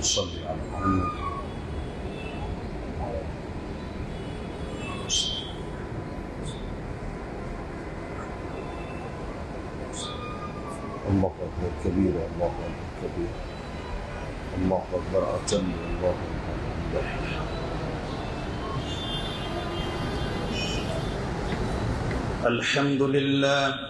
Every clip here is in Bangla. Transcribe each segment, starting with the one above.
اللهم صل على محمد الله أكبر كبير الله أكبر كبير الله أكبر أتم الله أكبر الحمد لله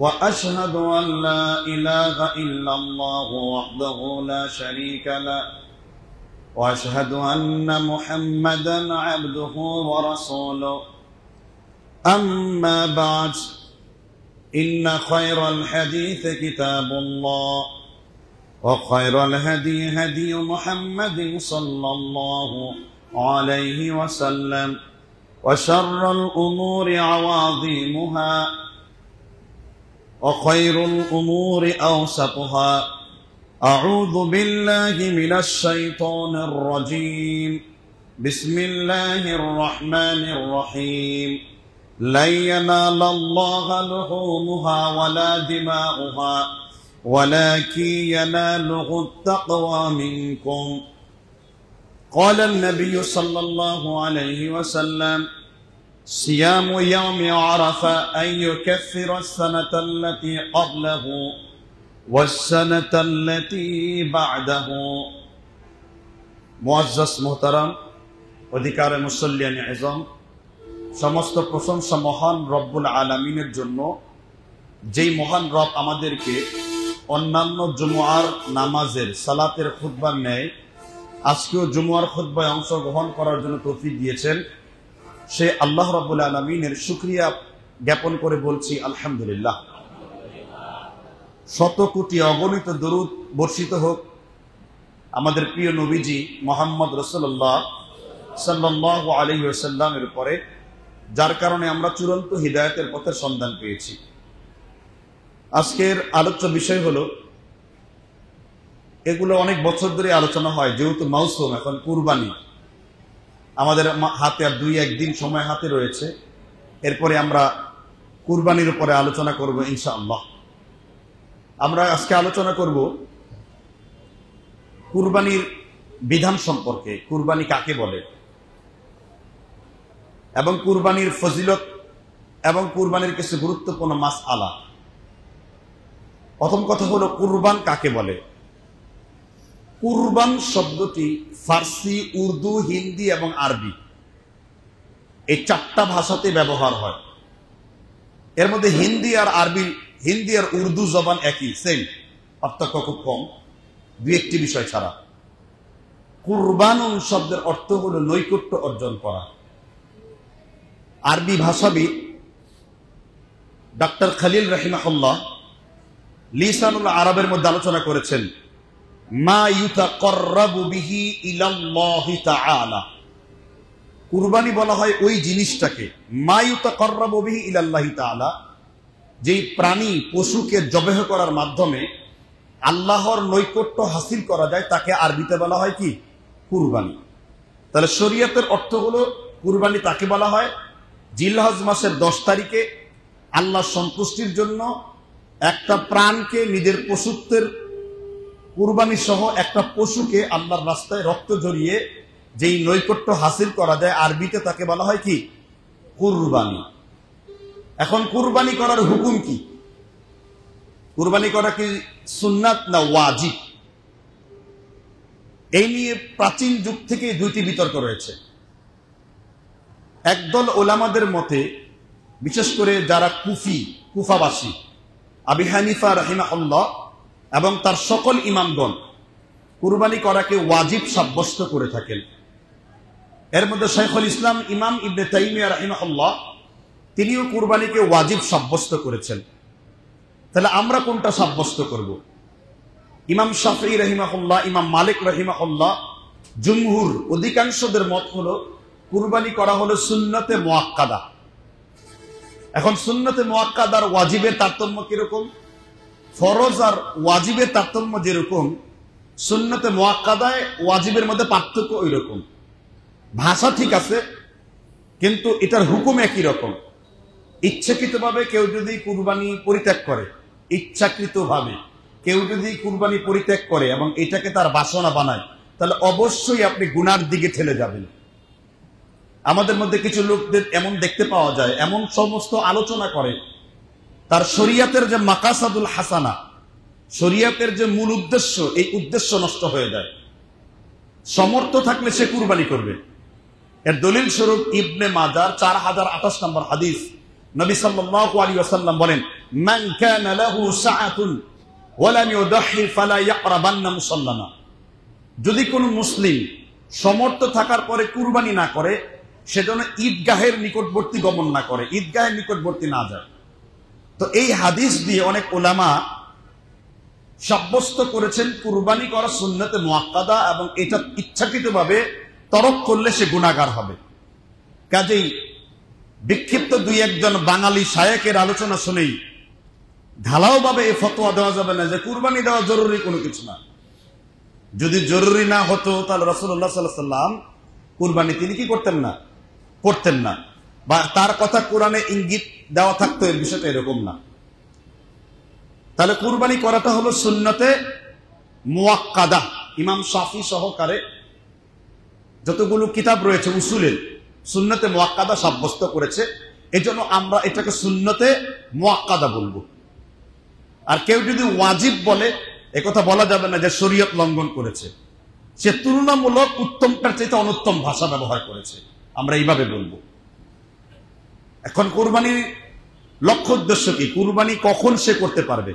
وأشهد أن لا إله إلا الله وحده لا شريك له وأشهد أن محمدا عبده ورسوله أما بعد إن خير الحديث كتاب الله وخير الهدي هدي محمد صلى الله عليه وسلم وشر الأمور عواظيمها وخير الأمور أوسطها أعوذ بالله من الشيطان الرجيم بسم الله الرحمن الرحيم لن ينال الله لحومها ولا دماؤها ولكن يناله التقوى منكم قال النبي صلى الله عليه وسلم صيام يوم عرفة أن يكفر السنة التي قبله والسنة التي بعده معزز محترم অধিকার মুসল্লিয়ান এজম সমস্ত প্রশংসা মহান রব্বুল আলমিনের জন্য যেই মহান রব আমাদেরকে অন্যান্য জুমুয়ার নামাজের সালাতের খুদ্বার ন্যায় আজকেও জুমুয়ার খুদ্বায় অংশগ্রহণ করার জন্য তফি দিয়েছেন সে আল্লাহ রাবুল আলমিনের সুক্রিয়া জ্ঞাপন করে বলছি আলহামদুলিল্লাহ শত কোটি অগণিত দরুদ বর্ষিত হোক আমাদের প্রিয় নবীজি মোহাম্মদ রসল্লাহ সাল্লাহ আলী সাল্লামের পরে যার কারণে আমরা চূড়ান্ত হৃদায়তের পথে সন্ধান পেয়েছি আজকের আলোচ্য বিষয় হলো এগুলো অনেক বছর ধরে আলোচনা হয় যেহেতু মৌসুম এখন কুরবানি আমাদের হাতে আর দুই একদিন সময় হাতে রয়েছে এরপরে আমরা কুরবানির উপরে আলোচনা করব ইনশাআল্লাহ আমরা আজকে আলোচনা করব কুরবানির বিধান সম্পর্কে কুরবানি কাকে বলে এবং কুরবানির ফজিলত এবং কুরবানির কিছু গুরুত্বপূর্ণ মাস আলা প্রথম কথা হলো কুরবান কাকে বলে কুরবান শব্দটি ফার্সি উর্দু হিন্দি এবং আরবি এই চারটা ভাষাতে ব্যবহার হয় এর মধ্যে হিন্দি আর আরবি হিন্দি আর উর্দু জবান একই সেম পার্থক্য খুব কম দু একটি বিষয় ছাড়া কুরবান শব্দের অর্থ হল নৈকট্য অর্জন করা আরবি ভাষাবিদ ডাক্তার খালিল রহিমাহুল্লাহ লিসানুল আরবের মধ্যে আলোচনা করেছেন মা কুরবানি বলা হয় ওই জিনিসটাকে মা ইউতাকর্রাবু ইহি তালা তাআলা যেই প্রাণী পশুকে জবেহ করার মাধ্যমে আল্লাহর নৈকট্য হাসিল করা যায় তাকে আরবিতে বলা হয় কি কুরবানি তাহলে শরীয়তের অর্থ হলো কুরবানি তাকে বলা হয় জিলহজ মাসের দশ তারিখে আল্লাহ সন্তুষ্টির জন্য একটা প্রাণকে নিজের পশুত্বের কুরবানি সহ একটা পশুকে আল্লাহর রাস্তায় রক্ত জড়িয়ে যেই নৈকট্য হাসিল করা যায় আরবিতে তাকে বলা হয় কি কুরবানি এখন কুরবানি করার হুকুম কি কুরবানি করা কি সুন্নাত না ওয়াজিব এই নিয়ে প্রাচীন যুগ থেকে দুইটি বিতর্ক রয়েছে একদল ওলামাদের মতে বিশেষ করে যারা কুফি কুফাবাসী আবি হানিফা আল্লাহ এবং তার সকল ইমামগণ কুরবানি করাকে ওয়াজিব সাব্যস্ত করে থাকেন এর মধ্যে শেখুল ইসলাম ইমাম ইবনে তাইমিয়া রাহিমাহুল্লাহ তিনিও কুরবানিকে ওয়াজিব সাব্যস্ত করেছেন তাহলে আমরা কোনটা সাব্যস্ত করব ইমাম শাফি রহিমাহুল্লাহ ইমাম মালিক রহিমাহুল্লাহ জুমহুর অধিকাংশদের মত হল কুরবানি করা হলো সুন্নতে মোয়াক্কাদা এখন সুন্নতে মোয়াক্কাদার ওয়াজিবের তারতম্য কিরকম ফরজ আর ওয়াজিবের তারতম্য যেরকম সুন্নতে মোয়াক্কাদায় ওয়াজিবের মধ্যে পার্থক্য ওই রকম ভাষা ঠিক আছে কিন্তু এটার হুকুম একই রকম ইচ্ছাকৃতভাবে কেউ যদি কুরবানি পরিত্যাগ করে ইচ্ছাকৃতভাবে কেউ যদি কুরবানি পরিত্যাগ করে এবং এটাকে তার বাসনা বানায় তাহলে অবশ্যই আপনি গুনার দিকে ঠেলে যাবেন আমাদের মধ্যে কিছু লোকদের এমন দেখতে পাওয়া যায় এমন সমস্ত আলোচনা করে তার শরিয়াতের যে মাকাসাদুল হাসানা শরিয়াতের যে মূল উদ্দেশ্য এই উদ্দেশ্য নষ্ট হয়ে যায় সমর্থ থাকলে সে কুরবানি করবে এর দলিল স্বরূপ ইবনে মাজার চার হাজার আঠাশ নম্বর হাদিস নবী সাল্লাহ আলী আসাল্লাম বলেন যদি কোন মুসলিম সমর্থ থাকার পরে কুরবানি না করে সে যেন ঈদগাহের নিকটবর্তী গমন না করে ঈদগাহের নিকটবর্তী না যায় তো এই হাদিস দিয়ে অনেক ওলামা সাব্যস্ত করেছেন কুরবানি করা সুন্নতে মোয়াক্কাদা এবং এটা ইচ্ছাকৃতভাবে তরক করলে সে গুণাগার হবে কাজেই বিক্ষিপ্ত দুই একজন বাঙালি সায়কের আলোচনা শুনেই ঢালাওভাবে এ ফতোয়া দেওয়া যাবে না যে কুরবানি দেওয়া জরুরি কোনো কিছু না যদি জরুরি না হতো তাহলে রসুল্লাহ সাল্লাম কুরবানি তিনি কি করতেন না করতেন না বা তার কথা কোরআনে ইঙ্গিত দেওয়া থাকতো এর বিষয়টা এরকম না তাহলে কুরবানি করাটা হলো শূন্যতে মুয়াক্কাদা ইমাম সাফি সহকারে যতগুলো কিতাব রয়েছে উসুলের শূন্যতে মোয়াক্কাদা সাব্যস্ত করেছে এজন্য আমরা এটাকে শূন্যতে মোয়াক্কাদা বলবো আর কেউ যদি ওয়াজিব বলে একথা বলা যাবে না যে শরীয়ত লঙ্ঘন করেছে সে তুলনামূলক উত্তমটার চাইতে অনুত্তম ভাষা ব্যবহার করেছে আমরা এইভাবে বলবো এখন কোরবানির লক্ষ্য উদ্দেশ্য কি কুরবানি কখন সে করতে পারবে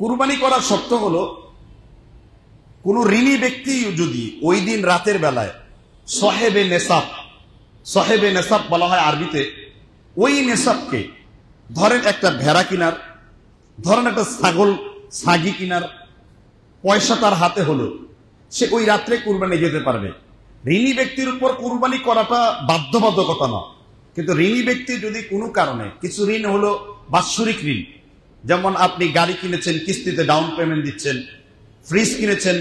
কুরবানি করার শর্ত হলো কোন ঋণী ব্যক্তি যদি ওই দিন রাতের বেলায় সহেবে নেশাব সহেবে নেশাব বলা হয় আরবিতে ওই নেশাবকে ধরেন একটা ভেড়া কিনার ধরেন একটা ছাগল সাগি কিনার পয়সা তার হাতে হলো সে ওই রাত্রে কুরবানি যেতে পারবে ঋণী ব্যক্তির উপর কুরবানি করাটা বাধ্যবাধকতা নয় কিন্তু ঋণী ব্যক্তি যদি কোনো কারণে কিছু ঋণ হলো বাৎসরিক ঋণ যেমন আপনি গাড়ি কিনেছেন কিস্তিতে ডাউন পেমেন্ট দিচ্ছেন ফ্রিজ কিনেছেন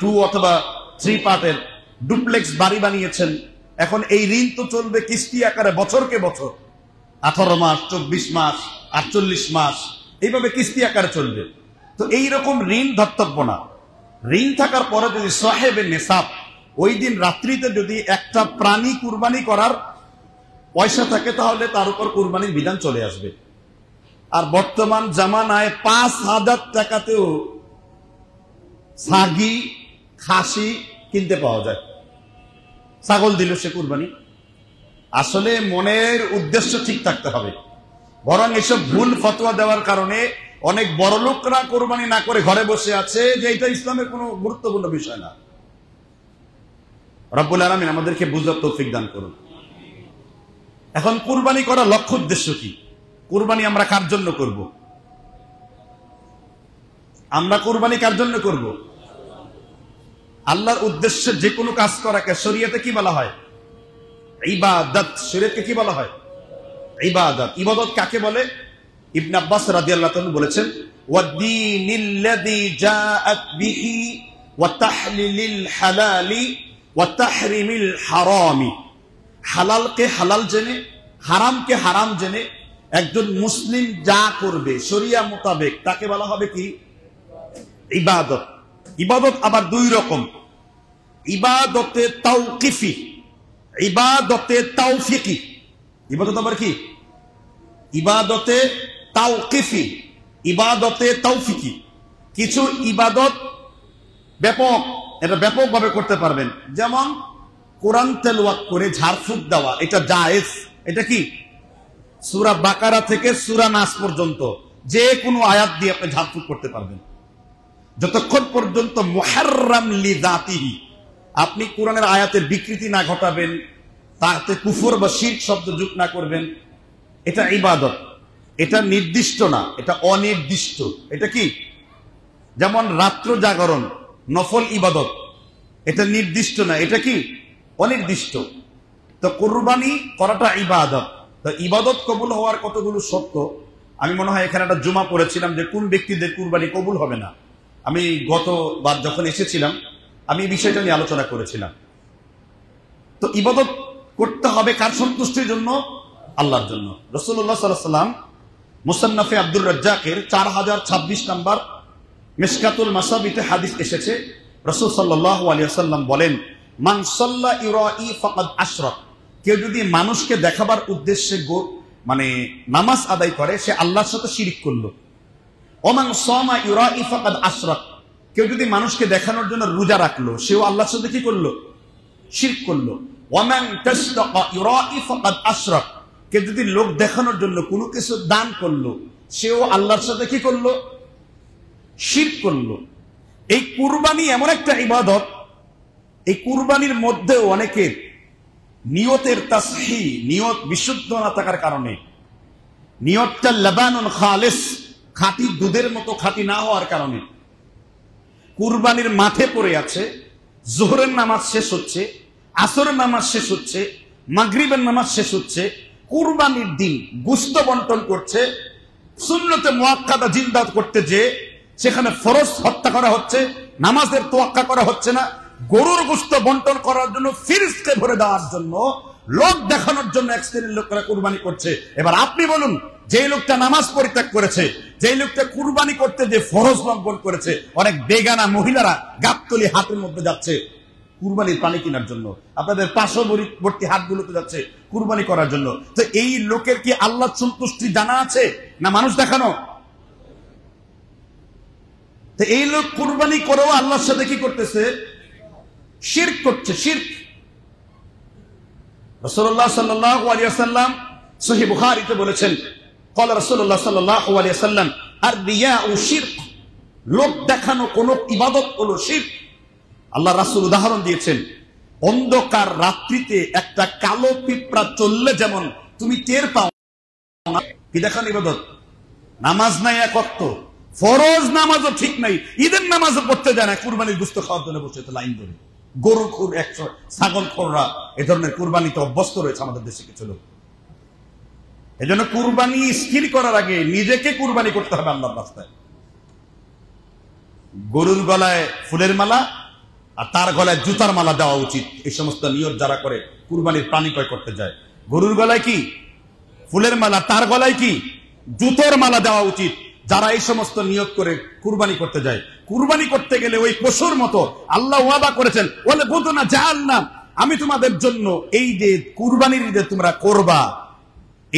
টু অথবা থ্রি পার্টের ডুপ্লেক্স বাড়ি বানিয়েছেন এখন এই ঋণ তো চলবে কিস্তি আকারে বছরকে বছর আঠারো মাস চব্বিশ মাস আটচল্লিশ মাস এইভাবে কিস্তি আকারে চলবে তো এই রকম ঋণ ধর্তব্য না ঋণ থাকার পরে যদি সাহেবের নেশাব ওই দিন রাত্রিতে যদি একটা প্রাণী কুরবানি করার পয়সা থাকে তাহলে তার উপর কুরবানির বিধান চলে আসবে আর বর্তমান জামানায় পাঁচ হাজার টাকাতেও সাগি খাসি কিনতে পাওয়া যায় ছাগল দিল সে কুরবানি আসলে মনের উদ্দেশ্য ঠিক থাকতে হবে বরং এসব ভুল ফতোয়া দেওয়ার কারণে অনেক বড় লোকরা কোরবানি না করে ঘরে বসে আছে যে এটা ইসলামের কোনো গুরুত্বপূর্ণ বিষয় না রব্বুল আলমিন আমাদেরকে বুঝার তৌফিক দান করুন এখন কুরবানি করার লক্ষ্য উদ্দেশ্য কি কুরবানি আমরা কার জন্য করব আমরা কুরবানি কার জন্য করব আল্লাহর উদ্দেশ্যে যে কোনো কাজ করাকে শরীয়তে কি বলা হয় ইবাদত শরীয়তকে কি বলা হয় ইবাদত ইবাদত কাকে বলে ইবনে আব্বাস রাদিয়াল্লাহু তাআলা বলেছেন ওয়াদ্দীনিল্লাযী জাআত বিহি ওয়া তাহলিলিল হালালি ওয়া তাহরিমিল হারামি হালালকে হালাল জেনে হারামকে হারাম জেনে একজন মুসলিম যা করবে শরিয়া মোতাবেক তাকে বলা হবে কি ইবাদত ইবাদত আবার দুই রকম ইবাদতে তাওকিফি ইবাদতে তাওফিকি ইবাদত আবার কি ইবাদতে তাউকিফি ইবাদতে তাওফিকি কিছু ইবাদত ব্যাপক এটা ব্যাপকভাবে করতে পারবেন যেমন কোরআন তেলওয়াক করে ঝাড়ফুঁক দেওয়া এটা জায়েজ এটা কি সুরা বাকারা থেকে সুরা নাস পর্যন্ত যে কোনো আয়াত দিয়ে আপনি ঝাড়ফুঁক করতে পারবেন যতক্ষণ পর্যন্ত মোহার্রাম লি জাতিহি আপনি কোরআনের আয়াতের বিকৃতি না ঘটাবেন তাতে কুফর বা শীত শব্দ যুগ না করবেন এটা ইবাদত এটা নির্দিষ্ট না এটা অনির্দিষ্ট এটা কি যেমন রাত্র জাগরণ নফল ইবাদত এটা নির্দিষ্ট না এটা কি অনির্দিষ্ট তো কোরবানি করাটা ইবাদত তো ইবাদত কবুল হওয়ার কতগুলো সত্য আমি মনে হয় এখানে একটা জুমা পড়েছিলাম যে কোন ব্যক্তিদের কোরবানি কবুল হবে না আমি গতবার যখন এসেছিলাম আমি এই বিষয়টা নিয়ে আলোচনা করেছিলাম তো ইবাদত করতে হবে কার সন্তুষ্টির জন্য আল্লাহর জন্য রসুল্লাহ সাল্লাম মুসান্নাফে আব্দুর রাজ্জাকের চার হাজার ছাব্বিশ নম্বর মিসকাতুল মাসাবিতে হাদিস এসেছে রসুল সাল্লাহ আলিয়া সাল্লাম বলেন মানসল্লা ইরাই ফকাদ আশরক কেউ যদি মানুষকে দেখাবার উদ্দেশ্যে মানে নামাজ আদায় করে সে আল্লাহর সাথে শিরিক করলো ওমান সমা ইরাই ফকাদ আশরক কেউ যদি মানুষকে দেখানোর জন্য রোজা রাখলো সেও আল্লাহর সাথে কি করলো শিরক করলো ওমান তাসদাকা ইরাই ফকাদ আশরক কে যদি লোক দেখানোর জন্য কোনো কিছু দান করলো সেও আল্লাহর সাথে কি করলো শির করলো এই কুরবানি এমন একটা ইবাদত এই কুরবানির মধ্যেও অনেকের নিয়তের তাসহি নিয়ত বিশুদ্ধ না থাকার কারণে নিয়তটা লবানুন খালেস খাঁটি দুধের মতো খাঁটি না হওয়ার কারণে কুরবানির মাঠে পড়ে আছে জোহরের নামাজ শেষ হচ্ছে আসরের নামাজ শেষ হচ্ছে মাগরিবের নামাজ শেষ হচ্ছে কুরবানির দিন গুস্ত বন্টন করছে শূন্যতে মোয়াক্কাদা জিন্দাদ করতে যে সেখানে ফরজ হত্যা করা হচ্ছে নামাজের তোয়াক্কা করা হচ্ছে না গরুর গুস্ত বন্টন করার জন্য ফিরিসকে ভরে দেওয়ার জন্য লোক দেখানোর জন্য এক শ্রেণীর লোকরা কুরবানি করছে এবার আপনি বলুন যে লোকটা নামাজ পরিত্যাগ করেছে যে লোকটা কুরবানি করতে যে ফরজ লঙ্ঘন করেছে অনেক বেগানা মহিলারা গাপতলি হাতের মধ্যে যাচ্ছে কুরবানির পানি কেনার জন্য আপনাদের পার্শ্ববর্তী হাটগুলোতে যাচ্ছে কুরবানি করার জন্য তো এই লোকের কি আল্লাহ সন্তুষ্টি জানা আছে না মানুষ দেখানো তো এই লোক কুরবানি করেও আল্লাহর সাথে কি করতেছে শির্ক করছে শির্ক রসল্লাহ সাল্লাহ আলিয়াল্লাম সহি বুহারিতে বলেছেন কল রসল্লাহ সাল্লাহ আলিয়াল্লাম আর রিয়া ও শির্ক লোক দেখানো কোন ইবাদত হলো শির্ক আল্লাহ রাসুল উদাহরণ দিয়েছেন অন্ধকার রাত্রিতে একটা কালো পিঁপড়া চললে যেমন তুমি টের পাও কি দেখানো ইবাদত নামাজ নাই এক অক্ত ফরজ নামাজও ঠিক নাই ঈদের নামাজও পড়তে যায় না কুরবানির গুস্ত খাওয়ার জন্য বসে তো লাইন ধরে গরু খুর একশো ছাগল খোররা এ ধরনের কুরবানিতে অভ্যস্ত রয়েছে আমাদের দেশে কিছু লোক এই জন্য কুরবানি স্থির করার আগে নিজেকে কুরবানি করতে হবে আল্লাহর রাস্তায় গরুর গলায় ফুলের মালা আর তার গলায় জুতার মালা দেওয়া উচিত এই সমস্ত নিয়ত যারা করে কুরবানির প্রাণী ক্রয় করতে যায় গরুর গলায় কি ফুলের মালা তার গলায় কি জুতোর মালা দেওয়া উচিত যারা এই সমস্ত নিয়োগ করে কুরবানি করতে যায় কুরবানি করতে গেলে ওই পশুর মতো আল্লাহ ওয়াদা করেছেন বলে বুধ না যাহার নাম আমি তোমাদের জন্য এই যে কুরবানির যে তোমরা করবা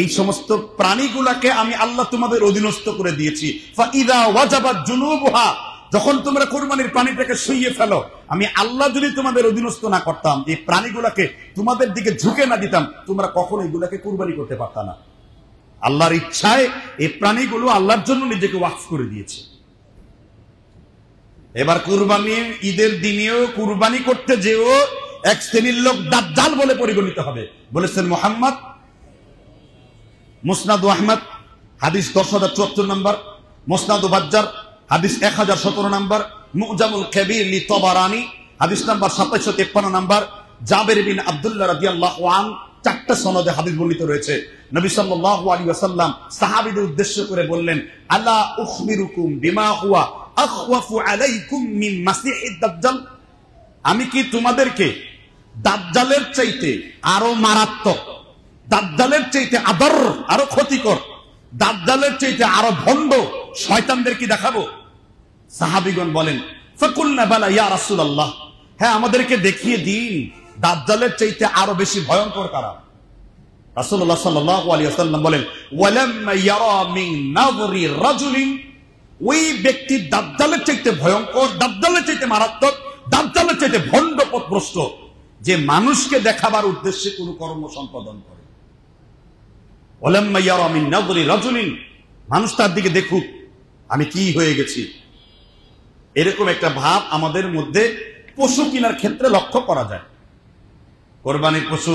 এই সমস্ত প্রাণীগুলাকে আমি আল্লাহ তোমাদের অধীনস্থ করে দিয়েছি যখন তোমরা কোরবানির প্রাণীটাকে শুইয়ে ফেলো আমি আল্লাহ যদি তোমাদের অধীনস্থ না করতাম এই প্রাণীগুলাকে তোমাদের দিকে ঝুঁকে না দিতাম তোমরা কখনো এগুলাকে কোরবানি করতে পারতাম না আল্লাহর ইচ্ছায় এই প্রাণীগুলো আল্লাহর জন্য নিজেকে ওয়াকফ করে দিয়েছে এবার কুরবানি ঈদের দিনেও কুরবানি করতে যেও এক শ্রেণীর লোক দাজ্জাল বলে পরিগণিত হবে বলেছেন মোহাম্মদ মুসনাদ আহমদ হাদিস দশ হাজার চুয়াত্তর নম্বর মোসনাদ বাজ্জার হাদিস এক হাজার সতেরো নম্বর মুজামুল খেবির লি হাদিস নাম্বার সাতাইশশো তেপ্পান্ন নম্বর জাবের বিন আবদুল্লাহ রাজিয়াল্লাহ চারটা সনদে হাদিস বর্ণিত রয়েছে নবী সাল্লাহ আলী আসাল্লাম সাহাবিদের উদ্দেশ্য করে বললেন আল্লাহ উখমিরুকুম বিমা হুয়া আখওয়াফু আলাইকুম মিন মাসিহিদ দাজ্জাল আমি কি তোমাদেরকে দাজ্জালের চাইতে আরো মারাত্মক দাজ্জালের চাইতে আদর আরো ক্ষতিকর দাজ্জালের চাইতে আরো ভণ্ড শয়তানদের কি দেখাবো সাহাবিগণ বলেন ফকুল না বালা ইয়া রাসূলুল্লাহ হ্যাঁ আমাদেরকে দেখিয়ে দিন দাজ্জালের চাইতে আরো বেশি ভয়ঙ্কর কারা রাসূলুল্লাহ সাল্লাল্লাহু আলাইহি ওয়াসাল্লাম বলেন ওয়ালাম্মা ইয়ারা মিন নাযরি রাজুলিন ওই ব্যক্তি দাজ্জালের চাইতে ভয়ঙ্কর দাজ্জালের চাইতে মারাত্মক দাজ্জালের চাইতে ভণ্ড পথভ্রষ্ট যে মানুষকে দেখাবার উদ্দেশ্যে কোনো কর্ম সম্পাদন করে ওয়ালাম্মা ইয়ারা মিন নাযরি রাজুলিন মানুষ তার দিকে দেখুক আমি কি হয়ে গেছি এরকম একটা ভাব আমাদের মধ্যে পশু কেনার ক্ষেত্রে লক্ষ্য করা যায় কোরবানির পশু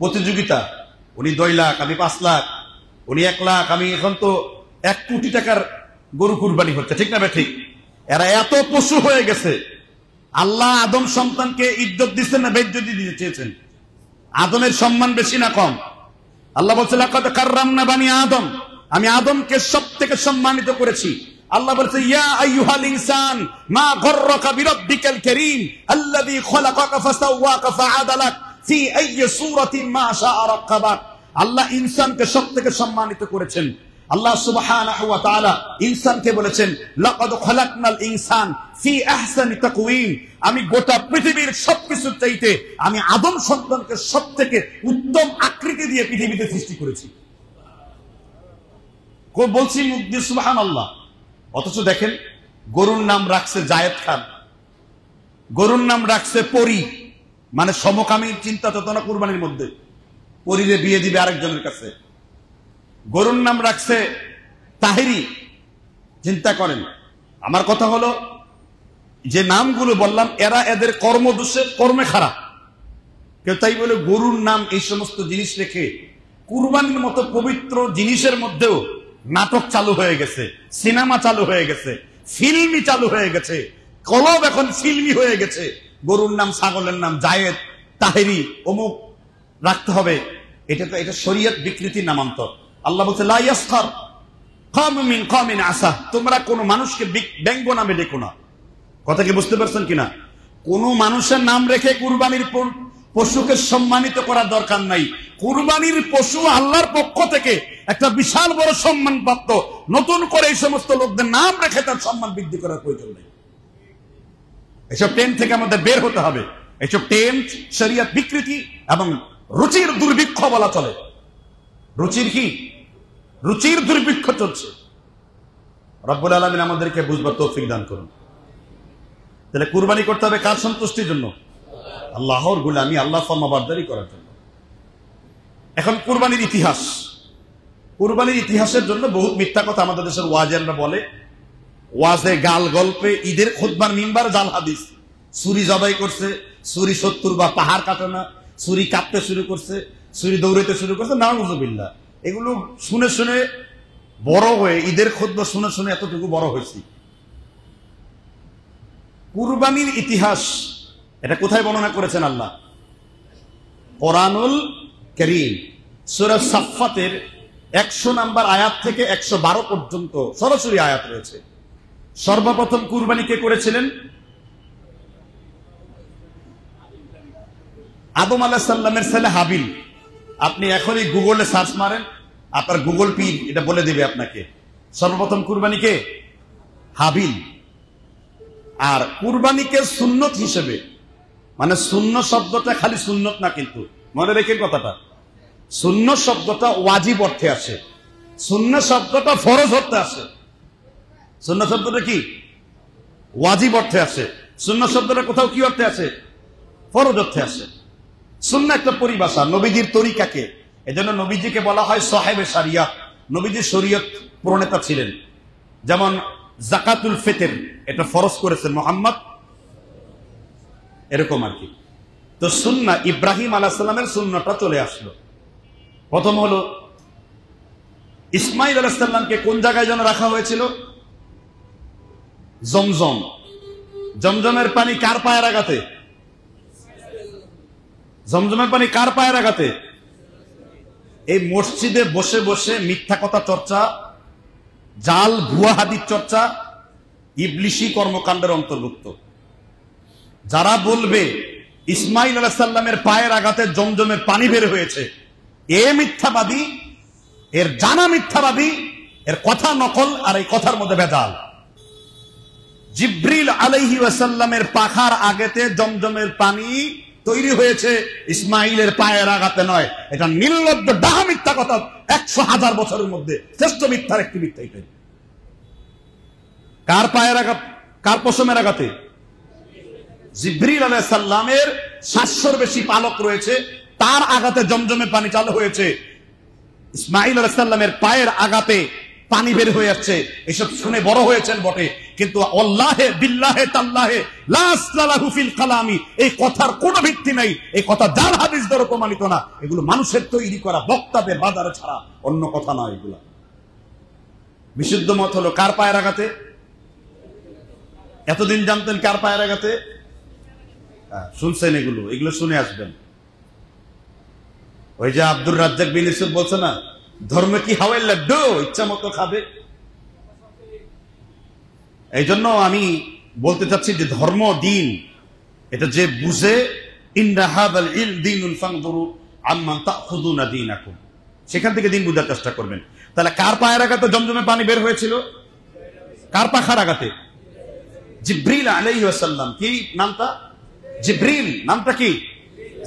প্রতিযোগিতা উনি দুই লাখ আমি পাঁচ লাখ উনি এক লাখ আমি এখন তো এক কোটি টাকার গরু কুরবানি হচ্ছে ঠিক না ঠিক এরা এত পশু হয়ে গেছে আল্লাহ আদম সন্তানকে ইজ্জত দিচ্ছেন না বেজ্জত দিতে চেয়েছেন আদমের সম্মান বেশি না কম আল্লাহ বলছে না বানি আদম আমি আদমকে সব থেকে সম্মানিত করেছি আল্লাহ বলছে ইয়া আইয়ুহাল ইনসান মা গররাকা বিরাব্বিকাল কারীম আল্লাযী খালাকাকা ফাসাওয়াকা ফাআদালাকা আল্লাহ ইনসানকে সব থেকে সম্মানিত করেছেন আল্লাহ আমি গোটা পৃথিবীর চাইতে আমি আদম সন্তানকে উত্তম আকৃতি দিয়ে পৃথিবীতে সৃষ্টি করেছি কো বলছি সুবাহান আল্লাহ অথচ দেখেন গরুর নাম রাখছে জায়দ খান গরুর নাম রাখছে পরী মানে সমকামী চিন্তা চেতনা কুরবানির মধ্যে পরিরে বিয়ে দিবে আরেকজনের কাছে গরুর নাম রাখছে তাহিরি চিন্তা করেন আমার কথা হলো যে নামগুলো বললাম এরা এদের কর্মদোষে কর্মে খারাপ কেউ তাই বলে গরুর নাম এই সমস্ত জিনিস রেখে কুরবানির মতো পবিত্র জিনিসের মধ্যেও নাটক চালু হয়ে গেছে সিনেমা চালু হয়ে গেছে ফিল্মি চালু হয়ে গেছে কলব এখন ফিল্মি হয়ে গেছে গরুর নাম ছাগলের নাম জায়েদ তাহেরি অমুক রাখতে হবে এটা তো এটা শরীয়ত বিকৃতির নামান্তর আল্লাহ বলছে লাইয়াস্তর কমিন কমিন আসা তোমরা কোনো মানুষকে ব্যঙ্গ নামে ডেকো না কথা কি বুঝতে পারছেন কিনা কোনো মানুষের নাম রেখে কুরবানির পশুকে সম্মানিত করার দরকার নাই কুরবানির পশু আল্লাহর পক্ষ থেকে একটা বিশাল বড় সম্মান প্রাপ্ত নতুন করে এই সমস্ত লোকদের নাম রেখে তার সম্মান বৃদ্ধি করার প্রয়োজন নেই এসব টেন্ট থেকে আমাদের বের হতে হবে এসব টেন্ট সেরিয়া বিকৃতি এবং রুচির দুর্ভিক্ষ বলা চলে রুচির কি রুচির দুর্ভিক্ষ চলছে রব্বুল আলমিন আমাদেরকে বুঝবার তৌফিক দান করুন তাহলে কুরবানি করতে হবে কার সন্তুষ্টির জন্য আল্লাহর গুলামি আল্লাহ ফর্মাবারদারি করার জন্য এখন কুরবানির ইতিহাস কুরবানির ইতিহাসের জন্য বহু মিথ্যা কথা আমাদের দেশের ওয়াজেনরা বলে ওয়াজে গাল গল্পে ঈদের খোদবার মিম্বার জাল হাদিস ছুরি জবাই করছে ছুরি সত্তর বা পাহাড় কাটে না ছুরি কাঁপতে শুরু করছে ছুরি দৌড়াতে শুরু করছে নাউজুবিল্লা এগুলো শুনে শুনে বড় হয়ে ঈদের খোদবা শুনে শুনে এতটুকু বড় হয়েছি কুরবানির ইতিহাস এটা কোথায় বর্ণনা করেছেন আল্লাহ কোরআনুল করিম সুরা সাফাতের একশো নাম্বার আয়াত থেকে একশো বারো পর্যন্ত সরাসরি আয়াত রয়েছে সর্বপ্রথম কুরবানি কে করেছিলেন আদম আল্লাহ সাল্লামের ছেলে হাবিল আপনি এখনই গুগলে সার্চ মারেন আপনার গুগল পি এটা বলে দেবে আপনাকে সর্বপ্রথম কুরবানি কে হাবিল আর কুরবানিকে সুন্নত হিসেবে মানে শূন্য শব্দটা খালি সুন্নত না কিন্তু মনে রেখেন কথাটা শূন্য শব্দটা ওয়াজিব অর্থে আসে শূন্য শব্দটা ফরজ অর্থে আসে সুন্না শব্দটা কি ওয়াজিব অর্থে আছে সুন্না শব্দটা কোথাও কি অর্থে আছে ফরজ অর্থে আছে সুন্না একটা পরিভাষা নবীজির তরিকাকে এজন্য নবীজিকে বলা হয় সাহেবে সারিয়া নবীজির শরীয়ত প্রণেতা ছিলেন যেমন জাকাতুল ফেতের এটা ফরজ করেছেন মোহাম্মদ এরকম আর কি তো সুন্না ইব্রাহিম আলাহামের সুন্নাটা চলে আসলো প্রথম হলো ইসমাইল আলাহ সাল্লামকে কোন জায়গায় যেন রাখা হয়েছিল জমজম জমজমের পানি কার পায়ের আঘাতে জমজমের পানি কার পায়ের আঘাতে এই মসজিদে বসে বসে মিথ্যা কথা চর্চা জাল ভুয়া হাদির চর্চা ইবলিশি কর্মকাণ্ডের অন্তর্ভুক্ত যারা বলবে ইসমাইল আলাহাল্লামের পায়ের আঘাতে জমজমের পানি বের হয়েছে এ মিথ্যাবাদী এর জানা মিথ্যাবাদী এর কথা নকল আর এই কথার মধ্যে ভেজাল জিব্রিল আলহি ওয়াসাল্লামের পাখার আগেতে জমজমের পানি তৈরি হয়েছে ইসমাইলের পায়ের আগাতে নয় এটা নির্লব্ধ ডাহা মিথ্যা কথা একশো হাজার বছরের মধ্যে শ্রেষ্ঠ মিথ্যার একটি মিথ্যা এটা কার পায়ের আঘাত কার পশমের আঘাতে জিব্রিল আলহ সাল্লামের সাতশোর বেশি পালক রয়েছে তার আঘাতে জমজমে পানি চালু হয়েছে ইসমাইল আলহ সাল্লামের পায়ের আঘাতে পানি বের হয়ে যাচ্ছে এসব শুনে বড় হয়েছেন বটে কিন্তু অল্লাহে বিল্লাহে তাল্লাহে লাহুফিল কালামি এই কথার কোন ভিত্তি নাই এই কথা যার হাদিস ধরো প্রমাণিত না এগুলো মানুষের তৈরি করা বক্তাদের বাজারে ছাড়া অন্য কথা না এগুলা বিশুদ্ধ মত হলো কার পায়ের আঘাতে এতদিন জানতেন কার পায়ের আঘাতে হ্যাঁ, শুনছেন এগুলো এগুলো শুনে আসবেন ওই যে আব্দুর রাজ্জাক বিন ইসুফ বলছে না ধর্ম কি হাওয়াই লাড্ডু ইচ্ছা মতো খাবে এই জন্য আমি বলতে চাচ্ছি যে ধর্ম দিন এটা যে বুঝে সেখান থেকে দিন বুঝার চেষ্টা করবেন তাহলে কার পায়ের আঘাতে জমজমে পানি বের হয়েছিল কার পাখার আঘাতে জিব্রিল আলাই কি নামটা জিব্রিল নামটা কি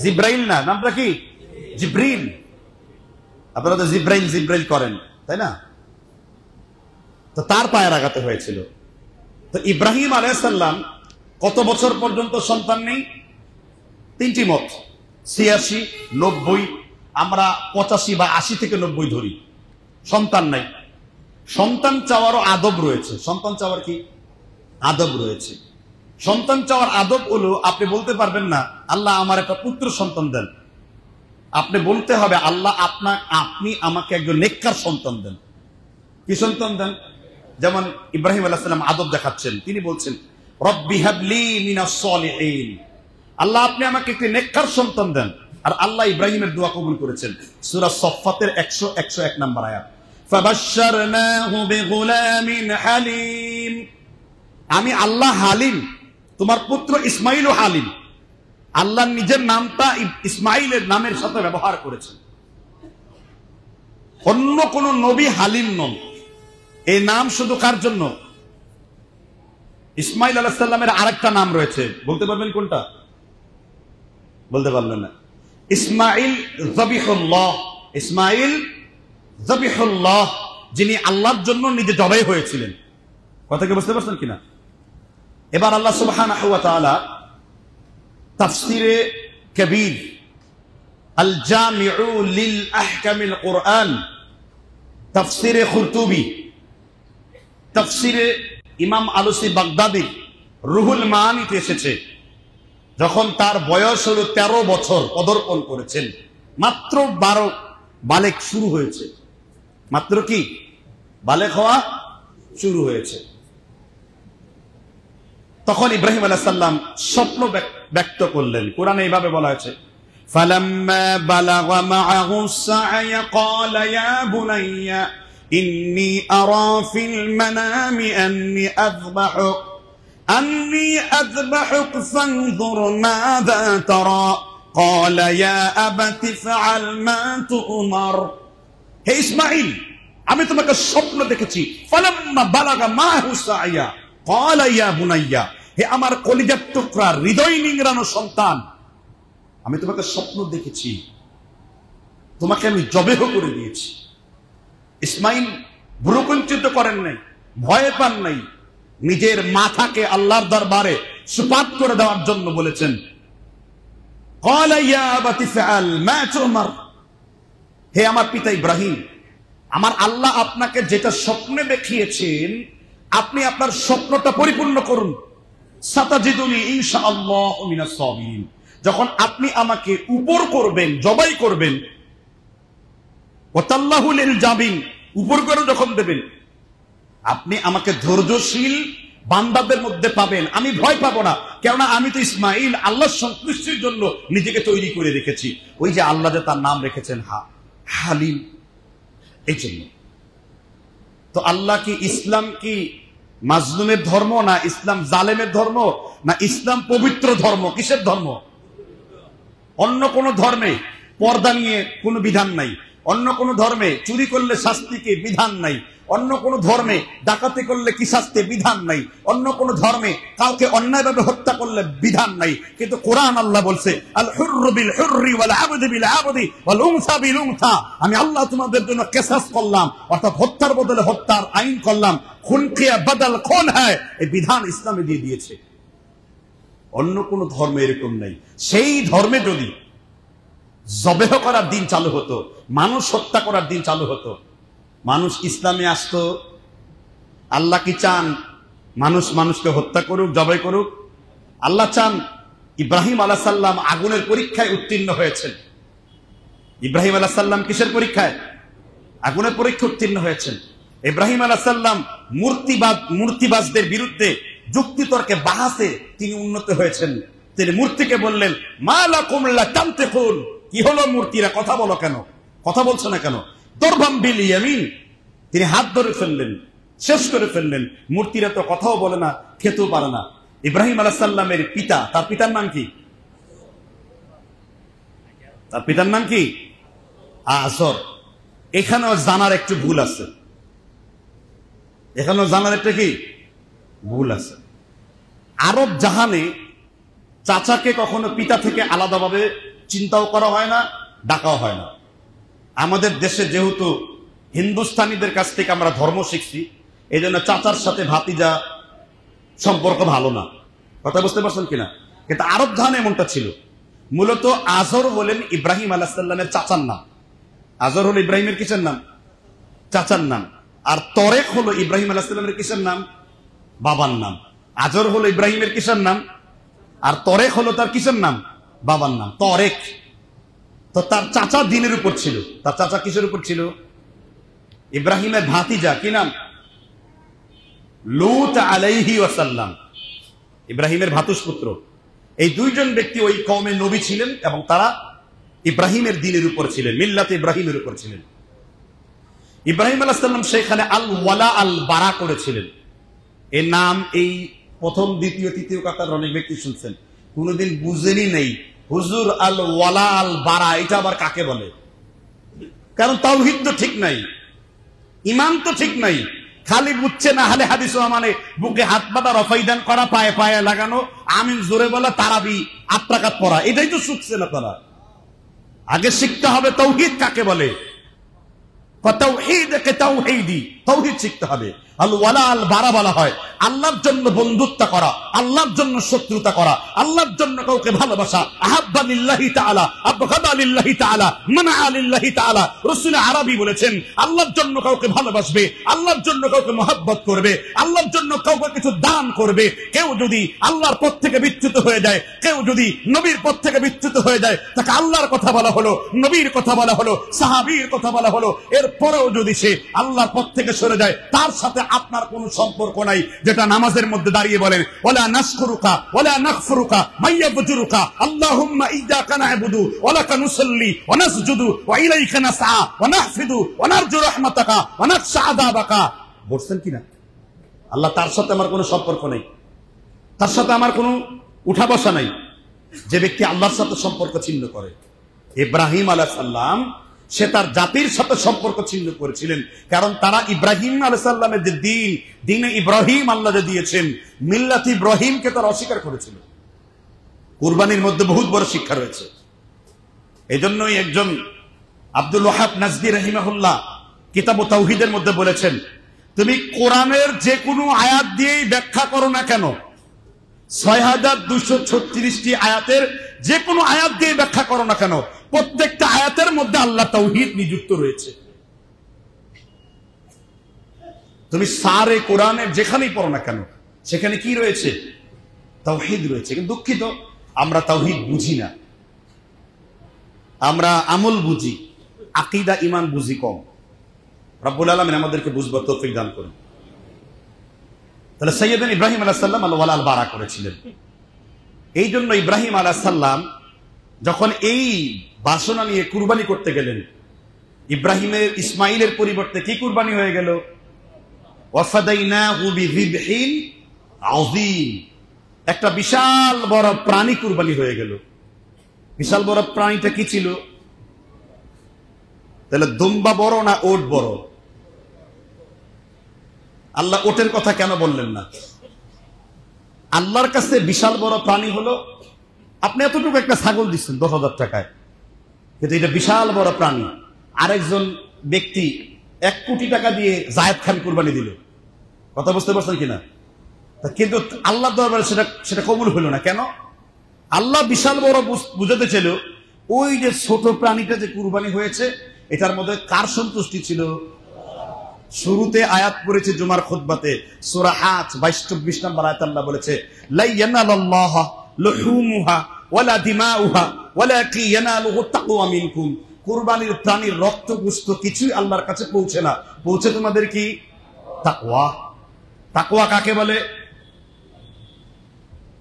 জিব্রাইল না নামটা কি জিব্রিল আপনারা তো জিব্রাইল জিব্রাইল করেন তাই না তো তার পায়ে আঘাতে হয়েছিল তো ইব্রাহিম আলাইসাল্লাম কত বছর পর্যন্ত সন্তান নেই তিনটি মত ছিয়াশি নব্বই আমরা পঁচাশি বা আশি থেকে নব্বই ধরি সন্তান নাই সন্তান চাওয়ারও আদব রয়েছে সন্তান চাওয়ার কি আদব রয়েছে সন্তান চাওয়ার আদব হলো আপনি বলতে পারবেন না আল্লাহ আমার একটা পুত্র সন্তান দেন আপনি বলতে হবে আল্লাহ আপনা আপনি আমাকে একজন নেককার সন্তান দেন কি সন্তান দেন যেমন ইব্রাহিম আল্লাহ সাল্লাম আদব দেখাচ্ছেন তিনি বলছেন রব্বি হাবলি মিনাসলিহীন আল্লাহ আপনি আমাকে একটি নেককার সন্তান দেন আর আল্লাহ ইব্রাহিমের দোয়া কবুল করেছেন সুরা সফাতের একশো একশো এক নম্বর আয়াত আমি আল্লাহ হালিম তোমার পুত্র ইসমাইল হালিম আল্লাহ নিজের নামটা ইসমাইলের নামের সাথে ব্যবহার করেছেন অন্য কোন নবী হালিম নন এই নাম শুধু কার জন্য ইসমাইল আলাহাল্লামের আরেকটা নাম রয়েছে বলতে পারবেন কোনটা বলতে পারলেন না ইসমাইল জবিহুল্লাহ ইসমাইল জবিহুল্লাহ যিনি আল্লাহর জন্য নিজে জবাই হয়েছিলেন কথা কি বুঝতে পারছেন কিনা এবার আল্লাহ সুবাহ তাফসিরে কবির আল আহকামিল কোরআন তাফসিরে খুরতুবি তাফসিরে ইমাম রুহুল মাহানিতে এসেছে যখন তার বয়স হল তেরো বছর পদর্পণ করেছেন মাত্র বারো বালেক শুরু হয়েছে মাত্র কি বালেক হওয়া শুরু হয়েছে তখন ইব্রাহিম আলাহ সাল্লাম স্বপ্ন ব্যক্ত ব্যক্ত করলেন কোরআনে এইভাবে বলা হয়েছে فلما بلغ معه السعي قال يا بني إني أرى في المنام أني أذبحك أني أذبحك فانظر ماذا ترى قال يا أبت فعل ما تؤمر হে ইসমাইল আমি তোমাকে স্বপ্ন দেখেছি ফলাম্মা বালাগা মা হুসাইয়া قال يا بني হে আমার কলিজার টুকরা হৃদয় নিংড়ানো সন্তান আমি তোমাকে স্বপ্ন দেখেছি তোমাকে আমি জবেহ করে দিয়েছি ইসমাইল ভ্রুকুঞ্চিত করেন নাই ভয়ে পান নাই নিজের মাথাকে আল্লাহর দরবারে সুপাত করে দেওয়ার জন্য বলেছেন হে আমার পিতা ইব্রাহিম আমার আল্লাহ আপনাকে যেটা স্বপ্নে দেখিয়েছেন আপনি আপনার স্বপ্নটা পরিপূর্ণ করুন যখন আপনি আমাকে উপর করবেন জবাই করবেন জাবিন উপর করে যখন দেবেন আপনি আমাকে ধৈর্যশীল বান্দাদের মধ্যে পাবেন আমি ভয় পাবো না কেননা আমি তো ইসমাইল আল্লাহ সন্তুষ্টির জন্য নিজেকে তৈরি করে রেখেছি ওই যে আল্লাহ যে তার নাম রেখেছেন হা হালিম এই জন্য তো আল্লাহ কি ইসলাম কি মাজলুমের ধর্ম না ইসলাম জালেমের ধর্ম না ইসলাম পবিত্র ধর্ম কিসের ধর্ম অন্য কোন ধর্মে পর্দা নিয়ে কোনো বিধান নাই অন্য কোন ধর্মে চুরি করলে শাস্তি কে বিধান নাই অন্য কোনো ধর্মে ডাকাতি করলে কি শাস্তি বিধান নাই অন্য কোনো ধর্মে কাউকে অন্যায়ভাবে হত্যা করলে বিধান নাই কিন্তু কোরআন আল্লাহ বলছে আমি আল্লাহ তোমাদের জন্য কেসাস করলাম অর্থাৎ হত্যার বদলে হত্যার আইন করলাম খুন খেয়া বাদাল খুন হ্যাঁ এই বিধান ইসলামে দিয়ে দিয়েছে অন্য কোনো ধর্মে এরকম নাই সেই ধর্মে যদি জবেহ করার দিন চালু হতো মানুষ হত্যা করার দিন চালু হতো মানুষ ইসলামে আসত আল্লাহ কি চান মানুষ মানুষকে হত্যা করুক জবাই করুক আল্লাহ চান ইব্রাহিম আলাহ সাল্লাম আগুনের পরীক্ষায় উত্তীর্ণ হয়েছেন ইব্রাহিম আলাহ সাল্লাম কিসের পরীক্ষায় আগুনের পরীক্ষা উত্তীর্ণ হয়েছেন ইব্রাহিম আলাহ সাল্লাম মূর্তিবাদ মূর্তিবাজদের বিরুদ্ধে যুক্তিতর্কে বাহাসে তিনি উন্নত হয়েছেন তিনি মূর্তিকে বললেন মা লাকুমলা টানতে কি হলো মূর্তিরা কথা বলো কেন কথা বলছো না কেন তোর বিল তিনি হাত ধরে ফেললেন শেষ করে ফেললেন মূর্তিরা তো কথাও বলে না খেতেও পারে না ইব্রাহিম আলাহাল্লামের পিতা তার পিতার নাম কি তার পিতার নাম কি আসর এখানেও জানার একটু ভুল আছে এখানেও জানার একটা কি ভুল আছে আরব জাহানে চাচাকে কখনো পিতা থেকে আলাদাভাবে চিন্তাও করা হয় না ডাকাও হয় না আমাদের দেশে যেহেতু হিন্দুস্তানিদের কাছ থেকে আমরা ধর্ম শিখছি এই জন্য চাচার সাথে ভাতিজা সম্পর্ক ভালো না কথা বুঝতে পারছেন কিনা কিন্তু আরব ধান এমনটা ছিল মূলত আজর হলেন ইব্রাহিম আলাহাল্লামের চাচার নাম আজর হল ইব্রাহিমের কিসের নাম চাচার নাম আর তরেক হলো ইব্রাহিম আলাহাল্লামের কিসের নাম বাবার নাম আজর হলো ইব্রাহিমের কিসের নাম আর তরেক হলো তার কিসের নাম বাবার নাম তরেক তো তার চাচা দিনের উপর ছিল তার চাচা কিসের উপর ছিল ইব্রাহিমের ভাতিজা কি নাম লুত আলাইহি ওয়াসাল্লাম ইব্রাহিমের ভাতুষপুত্র এই দুইজন ব্যক্তি ওই কমে নবী ছিলেন এবং তারা ইব্রাহিমের দিনের উপর ছিলেন মিল্লাত ইব্রাহিমের উপর ছিলেন ইব্রাহিম আলাহাল্লাম সেখানে আল ওয়ালা আল বারা করেছিলেন এ নাম এই প্রথম দ্বিতীয় তৃতীয় কাতার অনেক ব্যক্তি শুনছেন কোনোদিন বুঝেনি নেই হুজুর আল ওয়ালা আল বারা এটা আবার কাকে বলে কারণ তাওহিদ তো ঠিক নাই ইমান তো ঠিক নাই খালি বুঝছে না হালে হাদিস মানে বুকে হাত পাতা রফাইদান করা পায়ে পায়ে লাগানো আমিন জোরে বলা তারাবি আত্মাকাত পড়া এটাই তো শুকছে না তারা আগে শিখতে হবে তৌহিদ কাকে বলে হেই দি তৌহিদ শিখতে হবে আল বারা বলা হয় আল্লাহর জন্য বন্ধুত্ব করা আল্লাহর জন্য শত্রুতা করা আল্লাহর জন্য কাউকে ভালোবাসা তাআলা তাআলা তাআলা রাসূল আরবী বলেছেন আল্লাহর জন্য কাউকে ভালোবাসবে আল্লাহর জন্য কাউকে mohabbat করবে আল্লাহর জন্য কাউকে কিছু দান করবে কেউ যদি আল্লাহর পথ থেকে বিচ্যুত হয়ে যায় কেউ যদি নবীর পথ থেকে বিচ্যুত হয়ে যায় তাকে আল্লাহর কথা বলা হলো নবীর কথা বলা হলো সাহাবীর কথা বলা হলো এরপরেও যদি সে আল্লাহর পথ থেকে সরে যায় তার সাথে আপনার কোন সম্পর্ক নাই যেটা নামাজের মধ্যে দাঁড়িয়ে বলেন ওলা নাসকুরুকা ওলা নাকফুরুকা মাইয়া বুজুরুকা আল্লাহুম্মা কানা আবুদু ওয়ালা কানুসাল্লি ওয়া নাসজুদু ওয়া ইলাইকা নাসআ ওয়া নাহফিদু ওয়া নারজু রাহমাতাকা ওয়া নাখশা আযাবাকা বলছেন কি না আল্লাহ তার সাথে আমার কোনো সম্পর্ক নাই তার সাথে আমার কোনো উঠা বসা নাই যে ব্যক্তি আল্লাহর সাথে সম্পর্ক ছিন্ন করে ইব্রাহিম আলাহ সাল্লাম সে তার জাতির সাথে সম্পর্ক ছিন্ন করেছিলেন কারণ তারা ইব্রাহিম আলসালামের যে দিন দিনে ইব্রাহিম আল্লাহ যে দিয়েছেন মিল্লাত ইব্রাহিমকে তার অস্বীকার করেছিল কুরবানির মধ্যে বহুত বড় শিক্ষা রয়েছে এই জন্যই একজন আব্দুল ওয়াহাব নাজদি রহিমাহুল্লাহ কিতাব ও তৌহিদের মধ্যে বলেছেন তুমি কোরআনের যে কোনো আয়াত দিয়েই ব্যাখ্যা করো না কেন ছয় হাজার দুশো ছত্রিশটি আয়াতের যে কোনো আয়াত দিয়ে ব্যাখ্যা করো না কেন প্রত্যেকটা আয়াতের মধ্যে আল্লাহ তৌহিদ নিযুক্ত রয়েছে তুমি সারে কোরআনের যেখানেই পড়ো না কেন সেখানে কি রয়েছে তাওহিদ রয়েছে কিন্তু দুঃখিত আমরা তাওহিদ বুঝি না আমরা আমল বুঝি আকিদা ইমান বুঝি কম রব্বুল আলমিন আমাদেরকে বুঝবো তৌফিক দান করি তাহলে সৈয়দ ইব্রাহিম আলাহ সাল্লাম আল্লাহ আল বারা করেছিলেন এই জন্য ইব্রাহিম আলাহ সাল্লাম যখন এই বাসনা নিয়ে কুরবানি করতে গেলেন ইব্রাহিমের ইসমাইলের পরিবর্তে কি কুরবানি হয়ে গেল একটা বিশাল বড় প্রাণী কুরবানি হয়ে গেল বিশাল বড় প্রাণীটা কি ছিল তাহলে দুম্বা বড় না ওট বড় আল্লাহ ওটের কথা কেন বললেন না আল্লাহর কাছে বিশাল বড় প্রাণী হলো আপনি এতটুকু একটা ছাগল দিচ্ছেন দশ হাজার টাকায় কিন্তু এটা বিশাল বড় প্রাণী আরেকজন ব্যক্তি এক কোটি টাকা দিয়ে জায়দ খান কুরবানি দিল কথা বুঝতে পারছেন কিনা কিন্তু আল্লাহ দরবারে সেটা সেটা কবুল হলো না কেন আল্লাহ বিশাল বড় বুঝাতে ছিল ওই যে ছোট প্রাণীটা যে কুরবানি হয়েছে এটার মধ্যে কার সন্তুষ্টি ছিল শুরুতে আয়াত করেছে জুমার খোদবাতে সুরা হাত বাইশ চব্বিশ নাম্বার আয়াত আল্লাহ বলেছে লাইয়ানাল্লাহ লহুমুহা ওয়ালা দিমা উহা ওয়ালা কি মিনকুম কুরবানির প্রাণীর রক্ত গুস্ত কিছুই আল্লাহর কাছে পৌঁছে না পৌঁছে তোমাদের কি তাকওয়া তাকওয়া কাকে বলে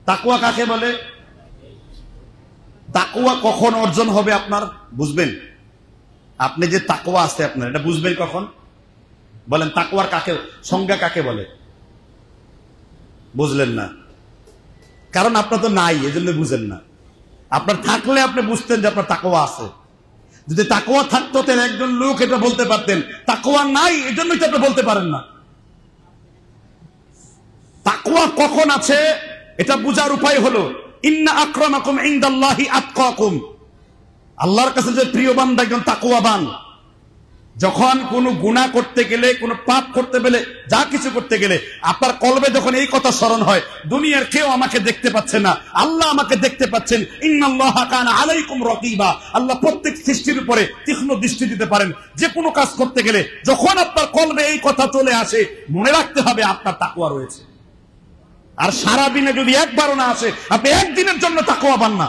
তাকওয়া কাকে বলে তাকওয়া কখন অর্জন হবে আপনার বুঝবেন আপনি যে তাকওয়া আছে আপনার এটা বুঝবেন কখন বলেন তাকওয়ার কাকে সংজ্ঞা কাকে বলে বুঝলেন না কারণ আপনার তো নাই এজন্য বুঝেন না আপনার থাকলে আপনি বুঝতেন যে আপনার তাকোয়া আছে যদি তাকোয়া থাকতো তাহলে একজন লোক এটা বলতে পারতেন তাকোয়া নাই এজন্যই তো আপনি বলতে পারেন না তাকোয়া কখন আছে এটা বোঝার উপায় হলো ইন্না আক্রমাকুম ইন্দাল্লাহি আতকাকুম আল্লাহর কাছে যে প্রিয় বান্দা একজন তাকোয়াবান যখন কোনো গুণা করতে গেলে কোনো পাপ করতে পেলে যা কিছু করতে গেলে আপনার কলবে যখন এই কথা স্মরণ হয় দুনিয়ার কেউ আমাকে দেখতে পাচ্ছে না আল্লাহ আমাকে দেখতে পাচ্ছেন আলাইকুম রকিবা আল্লাহ প্রত্যেক সৃষ্টির উপরে তীক্ষ্ণ দৃষ্টি দিতে পারেন যে কোনো কাজ করতে গেলে যখন আপনার কলবে এই কথা চলে আসে মনে রাখতে হবে আপনার তাকুয়া রয়েছে আর সারা দিনে যদি একবারও না আসে আপনি একদিনের জন্য তাকুয়া পান না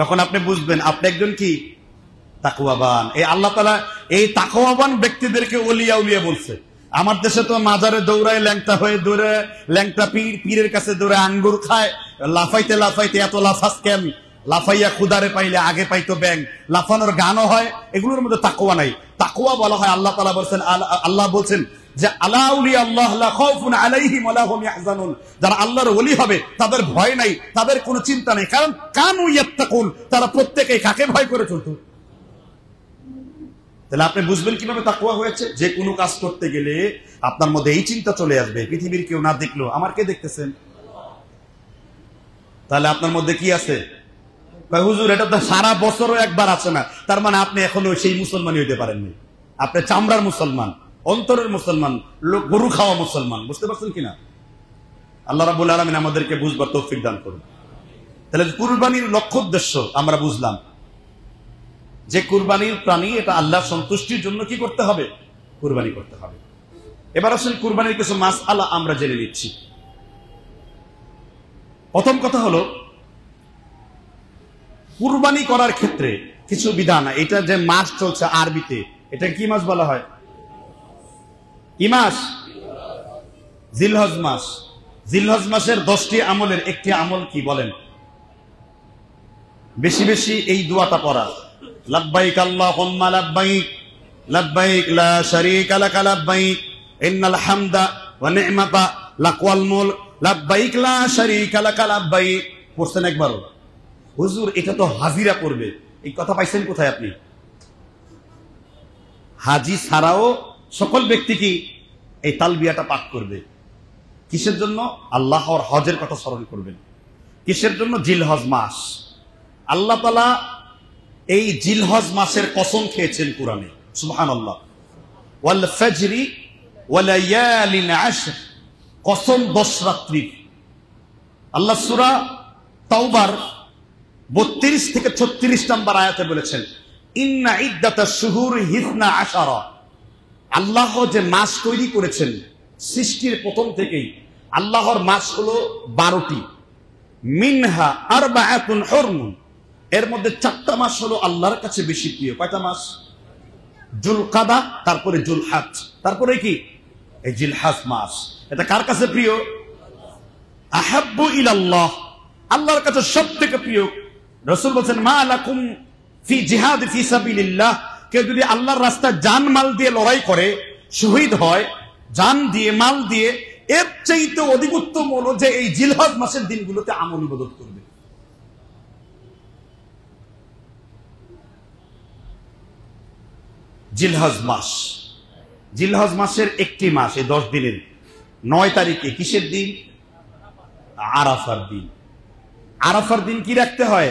তখন আপনি বুঝবেন আপনি একজন কি তাকুয়াবান এই আল্লাহ তালা এই তাকুয়াবান ব্যক্তিদেরকে উলিয়া উলিয়া বলছে আমার দেশে তো মাজারে দৌড়ায় ল্যাংটা হয়ে দৌড়ে ল্যাংটা পীর পীরের কাছে দৌড়ে আঙ্গুর খায় লাফাইতে লাফাইতে এত লাফাস কেন লাফাইয়া খুদারে পাইলে আগে পাইতো ব্যাং লাফানোর গানও হয় এগুলোর মধ্যে তাকুয়া নাই তাকুয়া বলা হয় আল্লাহ তালা বলছেন আল্লাহ বলছেন যে যারা আল্লাহর ওলি হবে তাদের ভয় নাই তাদের কোনো চিন্তা নেই কারণ তারা কাকে ভয় করে তাহলে আপনি বুঝবেন কিভাবে তাকুয়া হয়েছে যে কোনো কাজ করতে গেলে আপনার মধ্যে এই চিন্তা চলে আসবে পৃথিবীর কেউ না দেখলো আমার কে দেখতেছেন তাহলে আপনার মধ্যে কি আছে হুজুর এটা তো সারা বছরও একবার আছে না তার মানে আপনি এখনো সেই মুসলমানই হইতে পারেননি আপনি চামড়ার মুসলমান অন্তরের মুসলমান লোক গরু খাওয়া মুসলমান বুঝতে পারছেন কিনা আল্লাহ রাবুল আলমিন আমাদেরকে বুঝবার তৌফিক দান করুন তাহলে কুরবানির লক্ষ্য উদ্দেশ্য আমরা বুঝলাম যে কুরবানির প্রাণী এটা আল্লাহ সন্তুষ্টির জন্য কি করতে হবে কুরবানি করতে হবে এবার আসেন কুরবানির কিছু মাস আলা আমরা জেনে নিচ্ছি প্রথম কথা হলো কুরবানি করার ক্ষেত্রে কিছু বিধান এটা যে মাস চলছে আরবিতে এটা কি মাস বলা হয় কি মাস জিলহজ মাস জিলহজ মাসের দশটি আমলের একটি আমল কি বলেন বেশি বেশি এই দোয়াটা পড়া লাব্বাইক আল্লাহ লাব্বাইক লাভবাইক লা শারীকা লাকা লাব্বাইক ইন্নাল হামদা ওয়া নি'মাতা লা পড়ছেন একবার হুজুর এটা তো হাজিরা করবে এই কথা পাইছেন কোথায় আপনি হাজি ছাড়াও সকল ব্যক্তি কি এই তালবিয়াটা পাঠ করবে কিসের জন্য আল্লাহর হজের কথা স্মরণ করবেন কিসের জন্য জিলহজ মাস আল্লাহ তালা এই জিলহজ মাসের কসম খেয়েছেন কোরআনে সুহান আল্লাহ ওয়াল ফেজরি কসম দশ রাত্রির আল্লাহ সুরা তাওবার বত্রিশ থেকে ছত্রিশ নাম্বার আয়াতে বলেছেন ইন্না ইদাতা শুহুর হিসনা আশারা আল্লাহ যে মাস তৈরি করেছেন সৃষ্টির প্রথম থেকেই আল্লাহর মাস হলো বারোটি মিনহা আর বা এখন হরমুন এর মধ্যে চারটা মাস হলো আল্লাহর কাছে বেশি প্রিয় কয়টা মাস জুল কাদা তারপরে জুল হাত তারপরে কি এই জিলহাজ মাস এটা কার কাছে প্রিয় আহাব্বু ইলাল্লাহ আল্লাহর কাছে সব থেকে প্রিয় রসুল বলছেন মা আলাকুম ফি জিহাদ ফি সাবিলিল্লাহ কেউ যদি আল্লাহর রাস্তা যান মাল দিয়ে লড়াই করে শহীদ হয় যান দিয়ে মাল দিয়ে এর চাইতে অধিক উত্তম হলো যে এই জিলহজ মাসের দিনগুলোতে আমল ইবাদত করবে জিলহজ মাস জিলহজ মাসের একটি মাস এই দশ দিনের নয় তারিখে কিসের দিন আরাফার দিন আরাফার দিন কি রাখতে হয়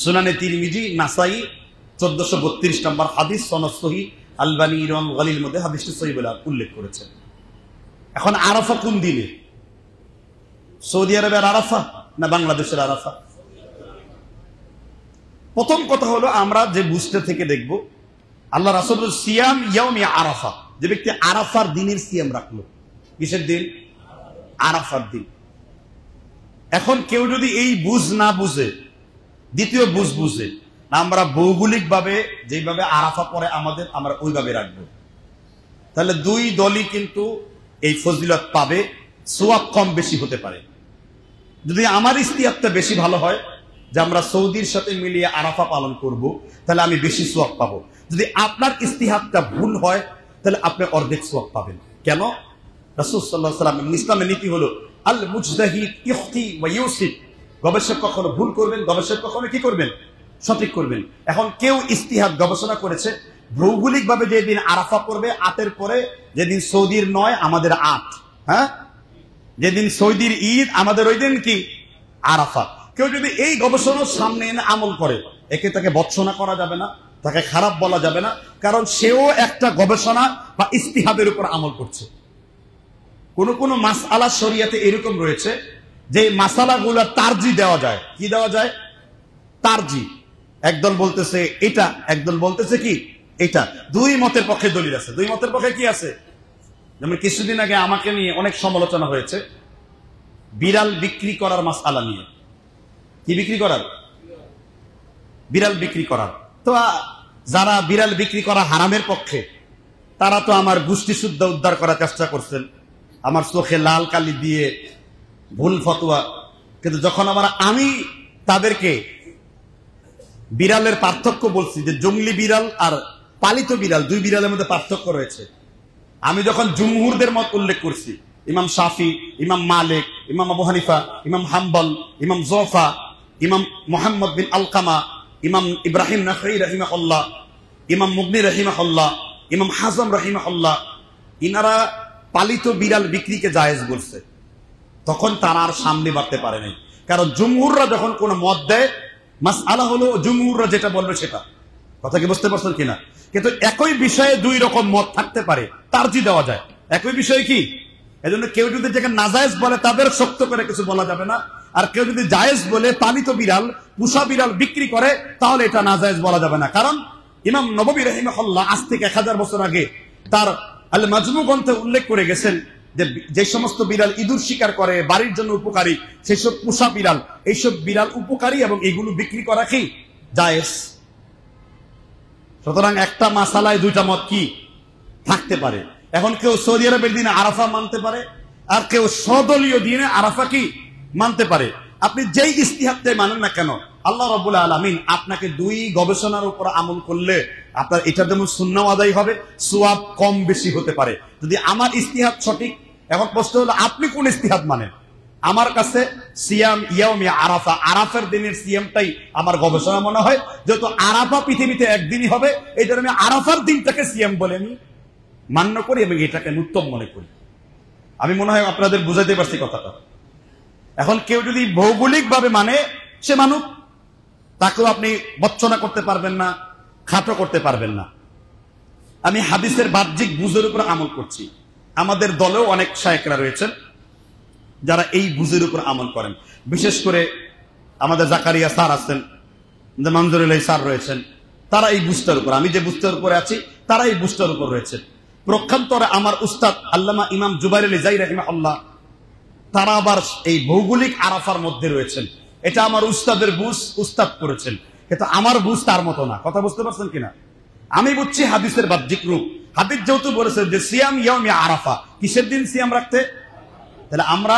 সুনানে তিরমিজি নাসাই চোদ্দশো বত্রিশ নম্বর হাদিস সনসহি আলবানি ইরম গালির মধ্যে হাদিসটি সহি বলে উল্লেখ করেছেন এখন আরাফা কোন দিনে সৌদি আরবের আরাফা না বাংলাদেশের আরাফা প্রথম কথা হলো আমরা যে বুঝতে থেকে দেখব আল্লাহ রাসুল সিয়াম ইয়ামি আরাফা যে ব্যক্তি আরাফার দিনের সিয়াম রাখলো কিসের দিন আরাফার দিন এখন কেউ যদি এই বুঝ না বুঝে দ্বিতীয় বুঝ বুঝে আমরা ভৌগোলিকভাবে যেভাবে আরাফা পরে আমাদের আমরা ওইভাবে রাখব তাহলে দুই দলই কিন্তু এই ফজিলত পাবে সোয়াব কম বেশি হতে পারে যদি আমার ইস্তিয়াবটা বেশি ভালো হয় যে আমরা সৌদির সাথে মিলিয়ে আরাফা পালন করব তাহলে আমি বেশি সোয়াব পাবো যদি আপনার ইস্তিহাবটা ভুল হয় তাহলে আপনি অর্ধেক সোয়াব পাবেন কেন রাসুল সাল্লাহ সাল্লাম ইসলামের নীতি হলো আল মুজাহিদ ইফতি ওয়া ইউসিফ গবেষক কখনো ভুল করবেন গবেষক কখনো কি করবেন সঠিক করবেন এখন কেউ ইস্তিহাদ গবেষণা করেছে ভৌগোলিকভাবে যেদিন আরাফা করবে আতের পরে যেদিন সৌদির নয় আমাদের আট হ্যাঁ যেদিন সৌদির ঈদ আমাদের ওই দিন কি আরাফা কেউ যদি এই গবেষণার সামনে এনে আমল করে একে তাকে বৎসনা করা যাবে না তাকে খারাপ বলা যাবে না কারণ সেও একটা গবেষণা বা ইস্তিহাদের উপর আমল করছে কোন কোন মাস আলা শরিয়াতে এরকম রয়েছে যে মাসালাগুলো তারজি দেওয়া যায় কি দেওয়া যায় তারজি একদল বলতেছে এটা একদল বলতেছে কি এটা দুই মতের পক্ষে দলিল আছে দুই মতের পক্ষে কি আছে যেমন কিছুদিন আগে আমাকে নিয়ে অনেক সমালোচনা হয়েছে বিড়াল বিক্রি করার মাস আলা নিয়ে কি বিক্রি করার বিড়াল বিক্রি করার তো যারা বিড়াল বিক্রি করা হারামের পক্ষে তারা তো আমার গোষ্ঠী শুদ্ধ উদ্ধার করার চেষ্টা করছেন আমার চোখে লাল কালি দিয়ে ভুল ফতোয়া কিন্তু যখন আমার আমি তাদেরকে বিড়ালের পার্থক্য বলছি যে জঙ্গলি বিড়াল আর পালিত বিড়াল দুই বিড়ালের মধ্যে পার্থক্য রয়েছে আমি যখন জুমহুরদের মত উল্লেখ করছি ইমাম শাফি ইমাম মালিক ইমাম আবু হানিফা ইমাম হাম্বল ইমাম জোফা ইমাম মোহাম্মদ বিন আলকামা ইমাম ইব্রাহিম নাফি রাহিমাহল্লাহ ইমাম মুগনি রাহিমাহল্লাহ ইমাম হাজম হল্লা ইনারা পালিত বিড়াল বিক্রিকে জায়েজ বলছে তখন তারা আর সামনে বাড়তে পারে নাই কারণ জুমুররা যখন কোনো মত দেয় মাস আলা হলো জুমুররা যেটা বলবে সেটা কথা কি বুঝতে পারছেন কিনা কিন্তু একই বিষয়ে দুই রকম মত থাকতে পারে তার জি দেওয়া যায় একই বিষয় কি এজন্য কেউ যদি যাকে নাজায়জ বলে তাদের শক্ত করে কিছু বলা যাবে না আর কেউ যদি জায়েজ বলে পালিত বিড়াল পুষা বিড়াল বিক্রি করে তাহলে এটা নাজায়জ বলা যাবে না কারণ ইমাম নবী রহিম আজ থেকে এক হাজার বছর আগে তার আল মাজমু গ্রন্থে উল্লেখ করে গেছেন যে সমস্ত বিড়াল ইঁদুর শিকার করে বাড়ির জন্য উপকারী সেসব পোষা বিড়াল এইসব বিড়াল উপকারী এবং এগুলো বিক্রি করা কি জায়েজ সুতরাং একটা মাসালায় দুইটা মত কি থাকতে পারে এখন কেউ সৌদি আরবের দিনে আরাফা মানতে পারে আর কেউ সদলীয় দিনে আরাফা কি মানতে পারে আপনি যেই ইস্তিহাতে মানেন না কেন আল্লাহ রবুল আলমিন আপনাকে দুই গবেষণার উপর আমল করলে আপনার এটা যেমন শূন্য আদায় হবে সোয়াব কম বেশি হতে পারে যদি আমার ইস্তিহাত সঠিক এখন প্রশ্ন হলো আপনি কোন ইস্তিহাত মানেন আমার কাছে সিয়াম ইয়ামি আরাফা আরাফের দিনের সিয়ামটাই আমার গবেষণা মনে হয় যেহেতু আরাফা পৃথিবীতে একদিনই হবে এই জন্য আমি আরাফার দিনটাকে সিয়াম বলে আমি মান্য করি এবং এটাকে উত্তম মনে করি আমি মনে হয় আপনাদের বুঝাতে পারছি কথাটা এখন কেউ যদি ভৌগোলিকভাবে মানে সে মানুষ তাকেও আপনি বচ্ছনা করতে পারবেন না খাটো করতে পারবেন না আমি হাদিসের বাহ্যিক বুঝের উপর আমল করছি আমাদের দলেও অনেক শায়করা রয়েছেন যারা এই বুঝের উপর আমল করেন বিশেষ করে আমাদের জাকারিয়া স্যার আছেন মানজুরুল স্যার রয়েছেন তারা এই বুস্টার উপর আমি যে বুঝটার উপরে আছি তারা এই বুস্টার উপর রয়েছেন প্রক্ষান্তরে আমার উস্তাদ আল্লামা ইমাম জুবাই আলী জাই রহিমা আল্লাহ তারা আবার এই ভৌগোলিক আরাফার মধ্যে রয়েছেন এটা আমার উস্তাদের বুস উস্তাদ করেছেন কিন্তু আমার বুস তার মতো না কথা বুঝতে পারছেন কিনা আমি বুঝছি হাদিসের বাহ্যিক রূপ হাদিস যেহেতু বলেছে যে সিয়াম ইয়মে আরাফা কিসের দিন সিয়াম রাখতে তাহলে আমরা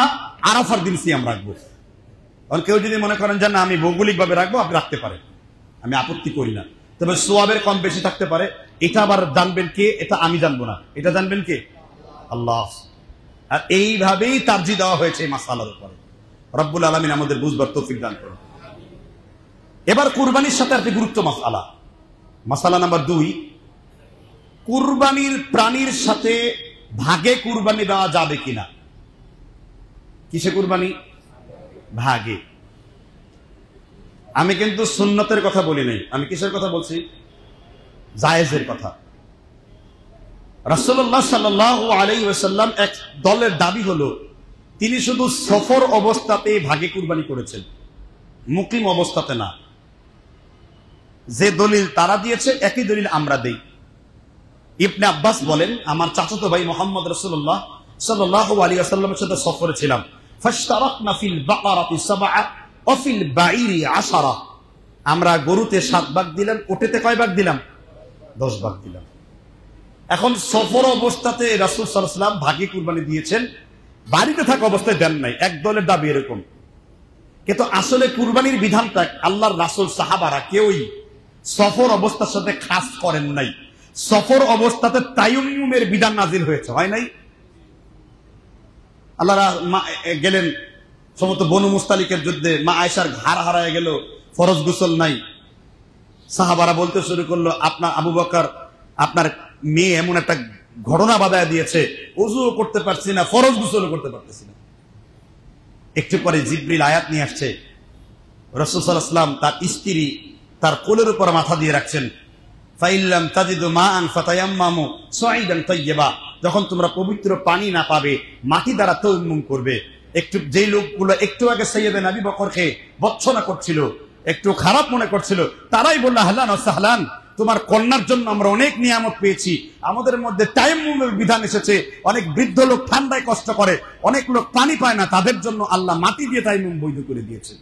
আরাফার দিন সিয়াম রাখবো কারণ কেউ যদি মনে করেন যে না আমি ভৌগোলিকভাবে রাখবো আপনি রাখতে পারেন আমি আপত্তি করি না তবে সোয়াবের কম বেশি থাকতে পারে এটা আবার জানবেন কে এটা আমি জানবো না এটা জানবেন কে আল্লাহ আর এইভাবেই তাবজি দেওয়া হয়েছে মাসালার উপরে রব্বুল আলমিন আমাদের বুঝবার তৌফিক দান করেন এবার কুরবানির সাথে আর কি গুরুত্ব মাসালা মাসালা নাম্বার দুই কুরবানির প্রাণীর সাথে ভাগে কুরবানি দেওয়া যাবে কিনা কিসে কুরবানি ভাগে আমি কিন্তু সুন্নতের কথা বলি নাই আমি কিসের কথা বলছি জায়েজের কথা রাসুল্লাহ সাল আলাই এক দলের দাবি হলো তিনি শুধু সফর অবস্থাতে ভাগে কুরবানি করেছেন মুকিম অবস্থাতে না যে দলিল তারা দিয়েছে একই দলিল আমরা দেই ইবনে আব্বাস বলেন আমার চাচাতো ভাই মোহাম্মদ রসুল্লাহ সাল্লাহ আলী আসাল্লামের সাথে সফরে ছিলাম আমরা গরুতে সাত ভাগ দিলাম ওটেতে কয় ভাগ দিলাম দশ ভাগ দিলাম এখন সফর অবস্থাতে রাসুল সাল্লাম ভাগে কুরবানি দিয়েছেন বাড়িতে থাকা অবস্থায় দেন নাই একদলের দাবি এরকম কিন্তু আসলে কুরবানির বিধানটা আল্লাহর রাসুল সাহাবারা কেউই সফর অবস্থার সাথে খাস করেন নাই সফর অবস্থাতে তাইমের বিধান নাজিল হয়েছে হয় নাই আল্লাহ গেলেন সমস্ত বনু মুস্তালিকের যুদ্ধে মা আয়সার ঘাড় হারায় গেল ফরজ গুসল নাই সাহাবারা বলতে শুরু করলো আপনার আবু বকার আপনার মেয়ে এমন একটা ঘটনা বাদায় দিয়েছে উজু করতে পারছি না ফরজ গুসল করতে পারতেছি না একটু পরে জিব্রিল আয়াত নিয়ে আসছে রসুসাল্লাম তার স্ত্রী তার কোলের উপর মাথা দিয়ে রাখছেন ফাইল্লাম মা যখন তোমরা পবিত্র পানি না পাবে মাটি দ্বারা তৈমুম করবে একটু যেই লোকগুলো একটু আগে সৈয়দে নাবি বকরকে বচ্ছনা করছিল একটু খারাপ মনে করছিল তারাই বললো হালান ও সাহলান তোমার কন্যার জন্য আমরা অনেক নিয়ামত পেয়েছি আমাদের মধ্যে টাইম বিধান এসেছে অনেক বৃদ্ধ লোক ঠান্ডায় কষ্ট করে অনেক লোক পানি পায় না তাদের জন্য আল্লাহ মাটি দিয়ে টাইম মুম বৈধ করে দিয়েছে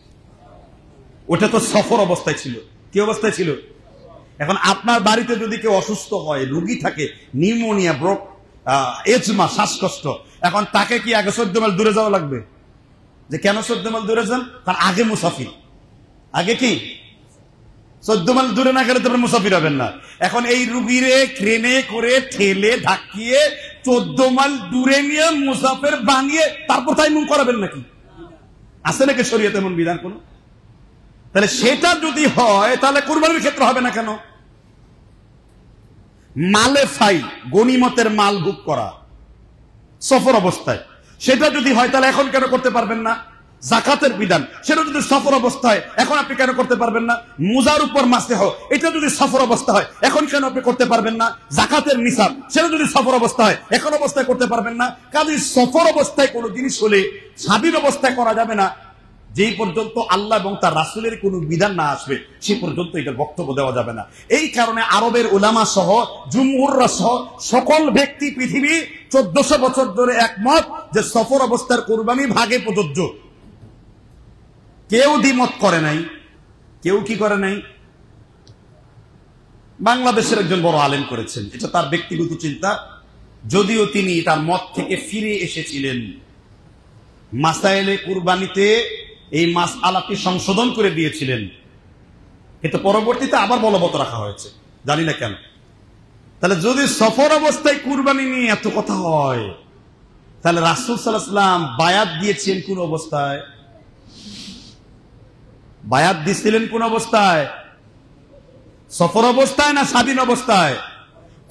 ওটা তো সফর অবস্থায় ছিল কি অবস্থায় ছিল এখন আপনার বাড়িতে যদি কেউ অসুস্থ হয় রুগী থাকে নিউমোনিয়া ব্রোক এজমা শ্বাসকষ্ট এখন তাকে কি আগে চোদ্দ মাইল দূরে যাওয়া লাগবে যে কেন চোদ্দ মাইল দূরে যান তার আগে মুসাফির আগে কি চোদ্দ মাইল দূরে না গেলে তারপরে মুসাফির হবেন না এখন এই রুগীরে ট্রেনে করে ঠেলে ধাক্কিয়ে চোদ্দ মাইল দূরে নিয়ে মুসাফের বানিয়ে তারপর তাই মুখ করাবেন নাকি আছে নাকি শরীয়তে এমন বিধান কোন তাহলে সেটা যদি হয় তাহলে কুরবানির ক্ষেত্রে হবে না কেন মালে ফাই গণিমতের মাল বুক করা সফর অবস্থায় সেটা যদি হয় তাহলে এখন কেন করতে পারবেন না জাকাতের বিধান সেটা যদি সফর অবস্থায় এখন আপনি কেন করতে পারবেন না মুজার উপর মাসে হোক এটা যদি সফর অবস্থা হয় এখন কেন আপনি করতে পারবেন না জাকাতের নিসাব সেটা যদি সফর অবস্থা হয় এখন অবস্থায় করতে পারবেন না কাজে সফর অবস্থায় কোনো জিনিস হলে স্বাধীন অবস্থায় করা যাবে না যেই পর্যন্ত আল্লাহ এবং তার রাসুলের কোনো বিধান না আসবে সে পর্যন্ত এটার বক্তব্য দেওয়া যাবে না এই কারণে আরবের ওলামা সহ জুমুররা সহ সকল ব্যক্তি পৃথিবী চোদ্দশো বছর ধরে একমত যে সফর অবস্থার কোরবানি ভাগে প্রযোজ্য কেউ দ্বিমত করে নাই কেউ কি করে নাই বাংলাদেশের একজন বড় আলেম করেছেন এটা তার ব্যক্তিগত চিন্তা যদিও তিনি তার মত থেকে ফিরে এসেছিলেন মাসাইলে কুরবানিতে এই মাস আলাপটি সংশোধন করে দিয়েছিলেন কিন্তু পরবর্তীতে আবার বলবৎ রাখা হয়েছে জানি না কেন তাহলে যদি সফর অবস্থায় কুরবানি নিয়ে এত কথা হয় তাহলে রাসুল সাল্লাহাম বায়াত দিয়েছেন কোন অবস্থায় বায়াত দিছিলেন কোন অবস্থায় সফর অবস্থায় না স্বাধীন অবস্থায়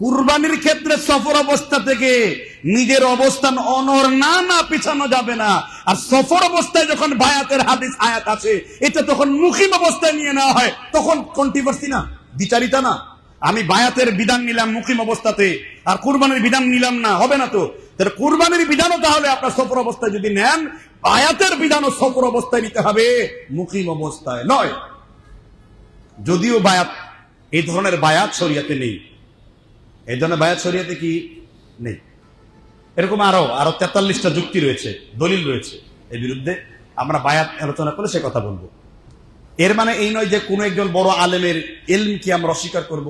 কুরবানির ক্ষেত্রে সফর অবস্থা থেকে নিজের অবস্থান অনর না না পিছানো যাবে না আর সফর অবস্থায় যখন বায়াতের হাদিস আয়াত আছে এটা তখন মুখিম অবস্থায় নিয়ে নেওয়া হয় তখন কন্ট্রিভার্সি না বিচারিতা না আমি বায়াতের বিধান নিলাম মুখিম অবস্থাতে আর কুরবানির বিধান নিলাম না হবে না তো কুরবানির বিধানও তাহলে আপনার সফর অবস্থায় যদি নেন বায়াতের বিধানও সফর অবস্থায় নিতে হবে মুখিম অবস্থায় নয় যদিও বায়াত এই ধরনের বায়াত শরিয়াতে নেই এই জন্য বায়াত শরীয়তে কি নেই এরকম আরো আরো তেতাল্লিশটা যুক্তি রয়েছে দলিল রয়েছে এর বিরুদ্ধে আমরা বায়াত আলোচনা করে সে কথা বলবো এর মানে এই নয় যে কোনো একজন বড় আলেমের এলম কি আমরা অস্বীকার করব।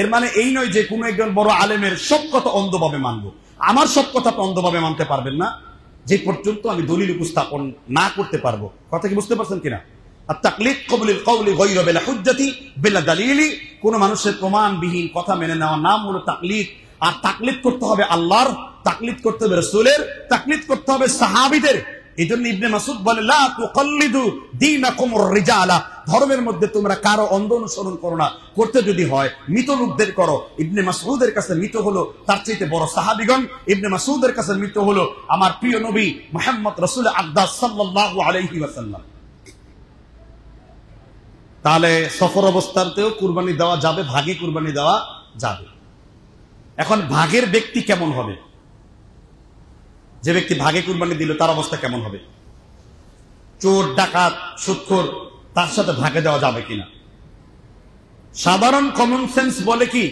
এর মানে এই নয় যে কোনো একজন বড় আলেমের সব কথা অন্ধভাবে মানব আমার সব কথা আপনি অন্ধভাবে মানতে পারবেন না যে পর্যন্ত আমি দলিল উপস্থাপন না করতে পারবো কথা কি বুঝতে পারছেন কিনা কোন মানুষের প্রমাণবিহীন কথা মেনে নেওয়ার নাম হলো তাকলিদ আর তাকলিদ করতে হবে আল্লাহর তাকলিদ করতে হবে রসুলের তাকলিদ করতে হবে সাহাবিদের এই জন্য ইবনে মাসুদ বলে ধর্মের মধ্যে তোমরা কারো অন্ধ অনুসরণ করো না করতে যদি হয় মৃত লোকদের করো ইবনে মাসুদের কাছে মৃত হলো তার চাইতে বড় সাহাবিগণ ইবনে মাসুদের কাছে মৃত হলো আমার প্রিয় নবী মোহাম্মদ রসুল আকদাস সাল্লাহ আলহি ওয়াসাল্লাম তাহলে সফর অবস্থাতেও কুরবানি দেওয়া যাবে ভাগে কুরবানি দেওয়া যাবে এখন ভাগের ব্যক্তি কেমন হবে যে ব্যক্তি ভাগে কুরবানি দিল তার অবস্থা কেমন হবে চোর ডাকাত সুক্ষর তার সাথে ভাগে দেওয়া যাবে কিনা সাধারণ কমন সেন্স বলে কি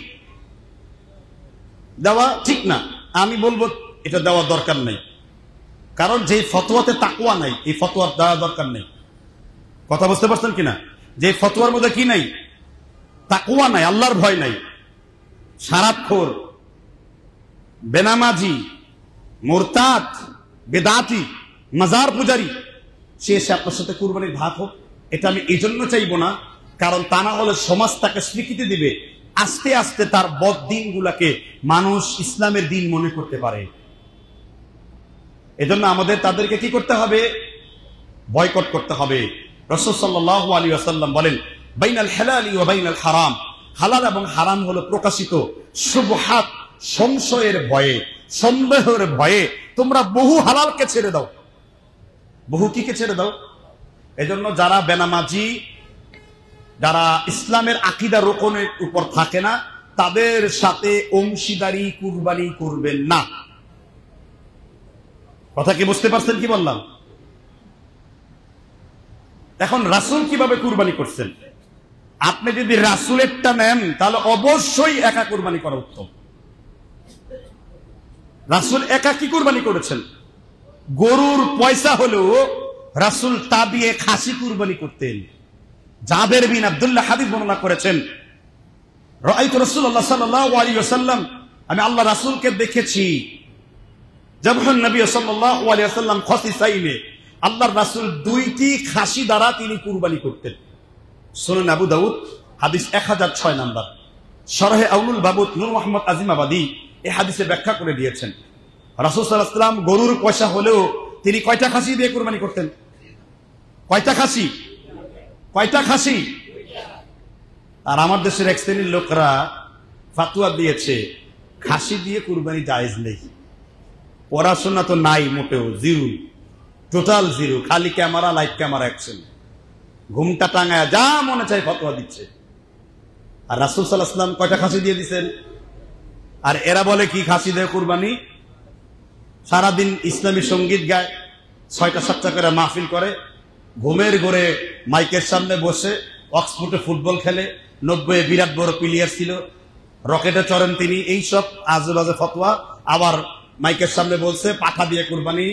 দেওয়া ঠিক না আমি বলবো এটা দেওয়া দরকার নেই কারণ যে ফতোয়াতে তাকুয়া নাই এই ফতোয়ার দেওয়া দরকার নেই কথা বুঝতে পারছেন কিনা যে ফতোয়ার মধ্যে কি নাই তাকুয়া নাই আল্লাহর ভয় নাই সারাক্ষর বেনামাজি মোরতাত বেদাতি মাজার পূজারি সে এসে আপনার সাথে কুরবানির ভাত হোক এটা আমি এই জন্য চাইব না কারণ তা না হলে সমাজ তাকে স্বীকৃতি দিবে আস্তে আস্তে তার বদ দিনগুলাকে মানুষ ইসলামের দিন মনে করতে পারে এজন্য আমাদের তাদেরকে কি করতে হবে বয়কট করতে হবে রসদ বলেন বাইনাল হেলালি ও বাইনাল হারাম হালাল এবং হারাম হলো প্রকাশিত সুবহাত সংশয়ের ভয়ে সন্দেহের ভয়ে তোমরা বহু হালালকে ছেড়ে দাও বহু কিকে ছেড়ে দাও এজন্য যারা বেনামাজি যারা ইসলামের আকিদা রোকনের উপর থাকে না তাদের সাথে অংশীদারি কুরবানি করবেন না কথা কি বুঝতে পারছেন কি বললাম এখন রাসুল কিভাবে কুরবানি করছেন আপনি যদি রাসুলেরটা নেন তাহলে অবশ্যই একা কুরবানি করা উত্তম রাসুল একা কি কুরবানি করেছেন গরুর পয়সা হলেও রাসুল তা দিয়ে খাসি কুরবানি করতেন যাদের বিন আবদুল্লাহ হাদিব বর্ণনা করেছেন আমি আল্লাহ রাসুলকে দেখেছি যখন নবী সাল্লাহ আলিয়া সাল্লাম খসি সাইলে আল্লাহর রাসুল দুইটি খাসি দ্বারা তিনি কুরবানি করতেন সোনেন আবু দাউদ হাদিস এক হাজার ছয় নাম্বার সরহে আউলুল বাবু নুর মোহাম্মদ আবাদি এ হাদিসে ব্যাখ্যা করে দিয়েছেন রাসুল সাল্লাহাম গরুর পয়সা হলেও তিনি কয়টা খাসি দিয়ে কুরবানি করতেন কয়টা খাসি কয়টা খাসি আর আমার দেশের এক শ্রেণীর লোকরা ফাতুয়া দিয়েছে খাসি দিয়ে কুরবানি জায়েজ নেই পড়াশোনা তো নাই মোটেও জিরুই টোটাল জিরো খালি ক্যামেরা লাইট ক্যামেরা অ্যাকশন ঘুমটা টাঙায় যা মনে চায় ফতোয়া দিচ্ছে আর রাসুল সাল্লাহাম কয়টা খাসি দিয়ে দিচ্ছেন আর এরা বলে কি খাসি দেয় কুরবানি সারাদিন ইসলামী সঙ্গীত গায় ছয়টা সাতটা করে মাহফিল করে ঘুমের ঘরে মাইকের সামনে বসে অক্সফোর্ডে ফুটবল খেলে নব্বই বিরাট বড় প্লেয়ার ছিল রকেটে চড়েন তিনি এইসব আজে বাজে ফতোয়া আবার মাইকের সামনে বলছে পাঠা দিয়ে কুরবানি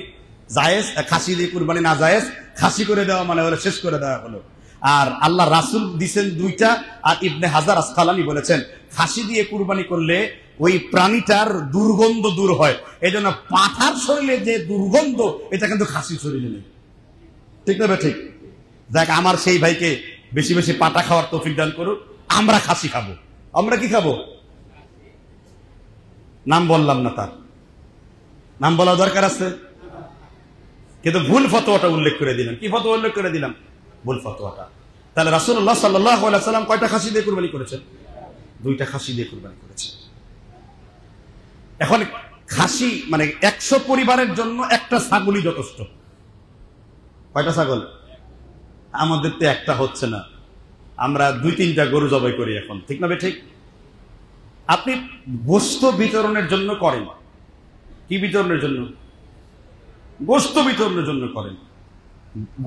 জায়েজ খাসি দিয়ে কুরবানি না জায়েজ খাসি করে দেওয়া মানে হলো শেষ করে দেওয়া হলো আর আল্লাহ রাসুল দিছেন দুইটা আর ইবনে হাজার আসকালানি বলেছেন খাসি দিয়ে কুরবানি করলে ওই প্রাণীটার দুর্গন্ধ দূর হয় এই জন্য পাঠার শরীরে যে দুর্গন্ধ এটা কিন্তু খাসি শরীরে নেই ঠিক না ঠিক দেখ আমার সেই ভাইকে বেশি বেশি পাটা খাওয়ার তফিক দান করুন আমরা খাসি খাবো আমরা কি খাবো নাম বললাম না তার নাম বলা দরকার আছে কিন্তু ভুল ফতোয়াটা উল্লেখ করে দিলেন কি ফতোয়া উল্লেখ করে দিলাম ভুল ফতোয়াটা তাহলে রাসুল্লাহ সাল্লাম কয়টা খাসি দিয়ে কুরবানি করেছেন দুইটা খাসি দিয়ে কুরবানি করেছেন এখন খাসি মানে একশো পরিবারের জন্য একটা ছাগলই যথেষ্ট কয়টা ছাগল আমাদের তো একটা হচ্ছে না আমরা দুই তিনটা গরু জবাই করি এখন ঠিক না ঠিক আপনি বস্তু বিতরণের জন্য করেন কি বিতরণের জন্য গোস্ত বিতরণের জন্য করেন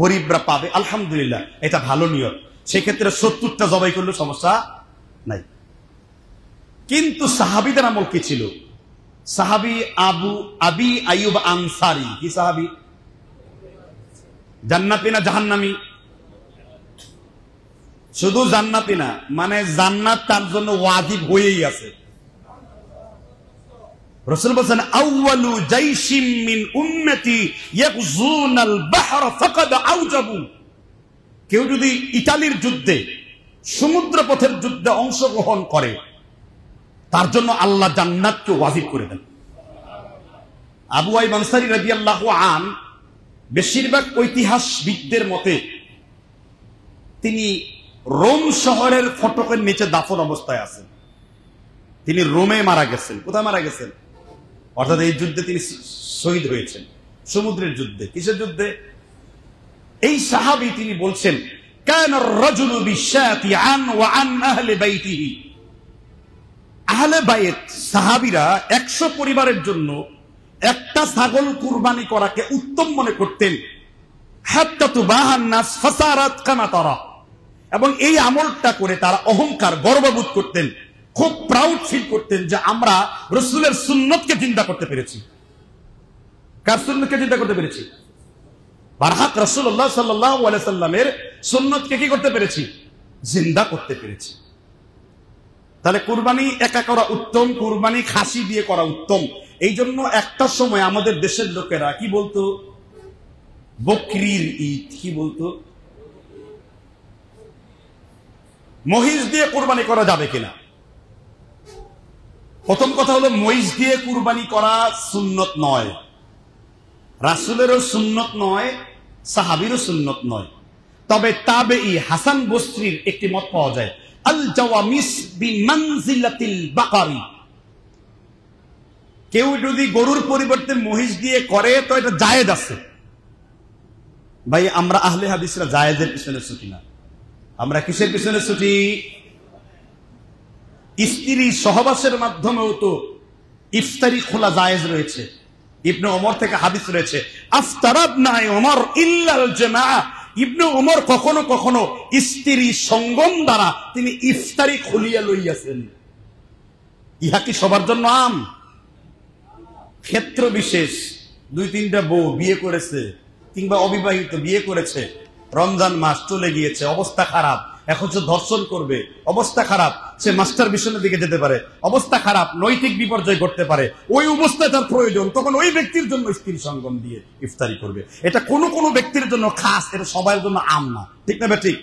গরিবরা পাবে আলহামদুলিল্লাহ এটা ভালো নিয়ম সেক্ষেত্রে সত্তরটা জবাই করলে সমস্যা নাই কিন্তু সাহাবিদের আমল কি ছিল সাহাবি আবু আবি আয়ুব আনসারি কি সাহাবি জান্নাতি না জাহান্নামি শুধু জান্নাতি না মানে জান্নাত তার জন্য ওয়াজিব হয়েই আছে রসুল বলছেন আউয়ালু জাইশিম মিন উন্নতি ইয়াকজুনাল বাহর ফাকাদ আউজাবু কেউ যদি ইতালির যুদ্ধে সমুদ্র পথের যুদ্ধে অংশগ্রহণ করে তার জন্য আল্লাহ জান্নাতকে ওয়াজিব করে দেন আবু আই মানসারি রাজি আল্লাহ আন বেশিরভাগ ঐতিহাসবিদদের মতে তিনি রোম শহরের ফটকের নিচে দাফন অবস্থায় আছেন তিনি রোমে মারা গেছেন কোথায় মারা গেছেন অর্থাৎ এই যুদ্ধে তিনি শহীদ হয়েছেন সমুদ্রের যুদ্ধে কিসের যুদ্ধে এই সাহাবি তিনি বলছেন সাহাবিরা একশো পরিবারের জন্য একটা ছাগল কুরবানি করাকে উত্তম মনে করতেন এবং এই আমলটা করে তারা অহংকার গর্ববোধ করতেন খুব প্রাউড ফিল করতেন যে আমরা রসুলের সুন্নতকে চিন্তা করতে পেরেছি কার সুন্নতকে চিন্তা করতে পেরেছি বারহাত রসুল্লাহ সাল্লামের সুন্নতকে কি করতে পেরেছি জিন্দা করতে পেরেছি তাহলে কুরবানি একা করা উত্তম কুরবানি খাসি দিয়ে করা উত্তম এই জন্য একটা সময় আমাদের দেশের লোকেরা কি বলতো বকরির ঈদ কি বলতো মহিষ দিয়ে কোরবানি করা যাবে কিনা প্রথম কথা হলো মহিষ দিয়ে কুরবানি করা সুন্নত নয় রাসুলেরও সুন্নত নয় সাহাবিরও সুন্নত নয় তবে তাবে ই হাসান বস্ত্রীর একটি মত পাওয়া যায় আল জওয়ামিস বিমানজিলাতিল বাকারি কেউ যদি গরুর পরিবর্তে মহিষ দিয়ে করে তো এটা জায়েজ আছে ভাই আমরা আহলে হাদিসরা জায়েজের পিছনে ছুটি না আমরা কিসের পিছনে ছুটি স্ত্রী সহবাসের মাধ্যমেও তো ইফতারি খোলা জায়েজ রয়েছে ইবনে ওমর থেকে হাদিস রয়েছে আফতারাব নাই ওমর ইল্লাল জামা ইবনে ওমর কখনো কখনো স্ত্রী সঙ্গম দ্বারা তিনি ইফতারি খুলিয়া লইয়াছেন ইহা কি সবার জন্য আম ক্ষেত্র বিশেষ দুই তিনটা বউ বিয়ে করেছে কিংবা অবিবাহিত বিয়ে করেছে রমজান মাস চলে গিয়েছে অবস্থা খারাপ এখন সে ধর্ষণ করবে অবস্থা খারাপ সে মাস্টার মিশনের দিকে যেতে পারে অবস্থা খারাপ নৈতিক বিপর্যয় ঘটতে পারে ওই অবস্থায় তার প্রয়োজন তখন ওই ব্যক্তির জন্য স্ত্রী সঙ্গম দিয়ে ইফতারি করবে এটা কোনো কোনো ব্যক্তির জন্য খাস এটা সবাই জন্য আম না ঠিক না ঠিক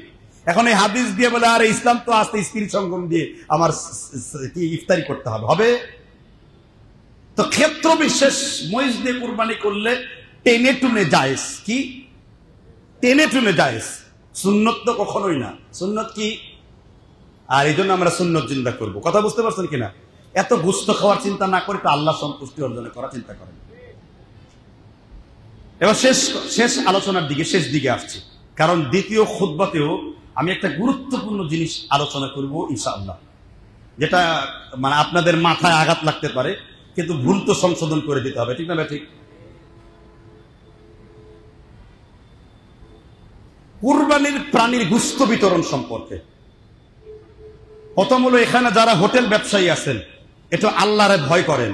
এখন এই হাদিস দিয়ে বলে আর ইসলাম তো আসতে স্ত্রী সঙ্গম দিয়ে আমার ইফতারি করতে হবে হবে তো ক্ষেত্র বিশেষ মহিষ দিয়ে কুরবানি করলে টেনে টুনে যায় কি টেনে টুনে যায় সুন্নত তো কখনোই না সুন্নত কি আর এই জন্য আমরা সুন্নত চিন্তা করব কথা বুঝতে পারছেন কিনা এত গুস্ত খাওয়ার চিন্তা না করে তো আল্লাহ সন্তুষ্টি অর্জনে করা চিন্তা করেন এবার শেষ শেষ আলোচনার দিকে শেষ দিকে আসছি কারণ দ্বিতীয় খুদ্বাতেও আমি একটা গুরুত্বপূর্ণ জিনিস আলোচনা করব আল্লাহ যেটা মানে আপনাদের মাথায় আঘাত লাগতে পারে কিন্তু ভুল তো সংশোধন করে দিতে হবে ঠিক না ঠিক কুরবানির প্রাণীর গুস্ত বিতরণ সম্পর্কে প্রথম হলো এখানে যারা হোটেল ব্যবসায়ী আছেন এটা আল্লাহরে ভয় করেন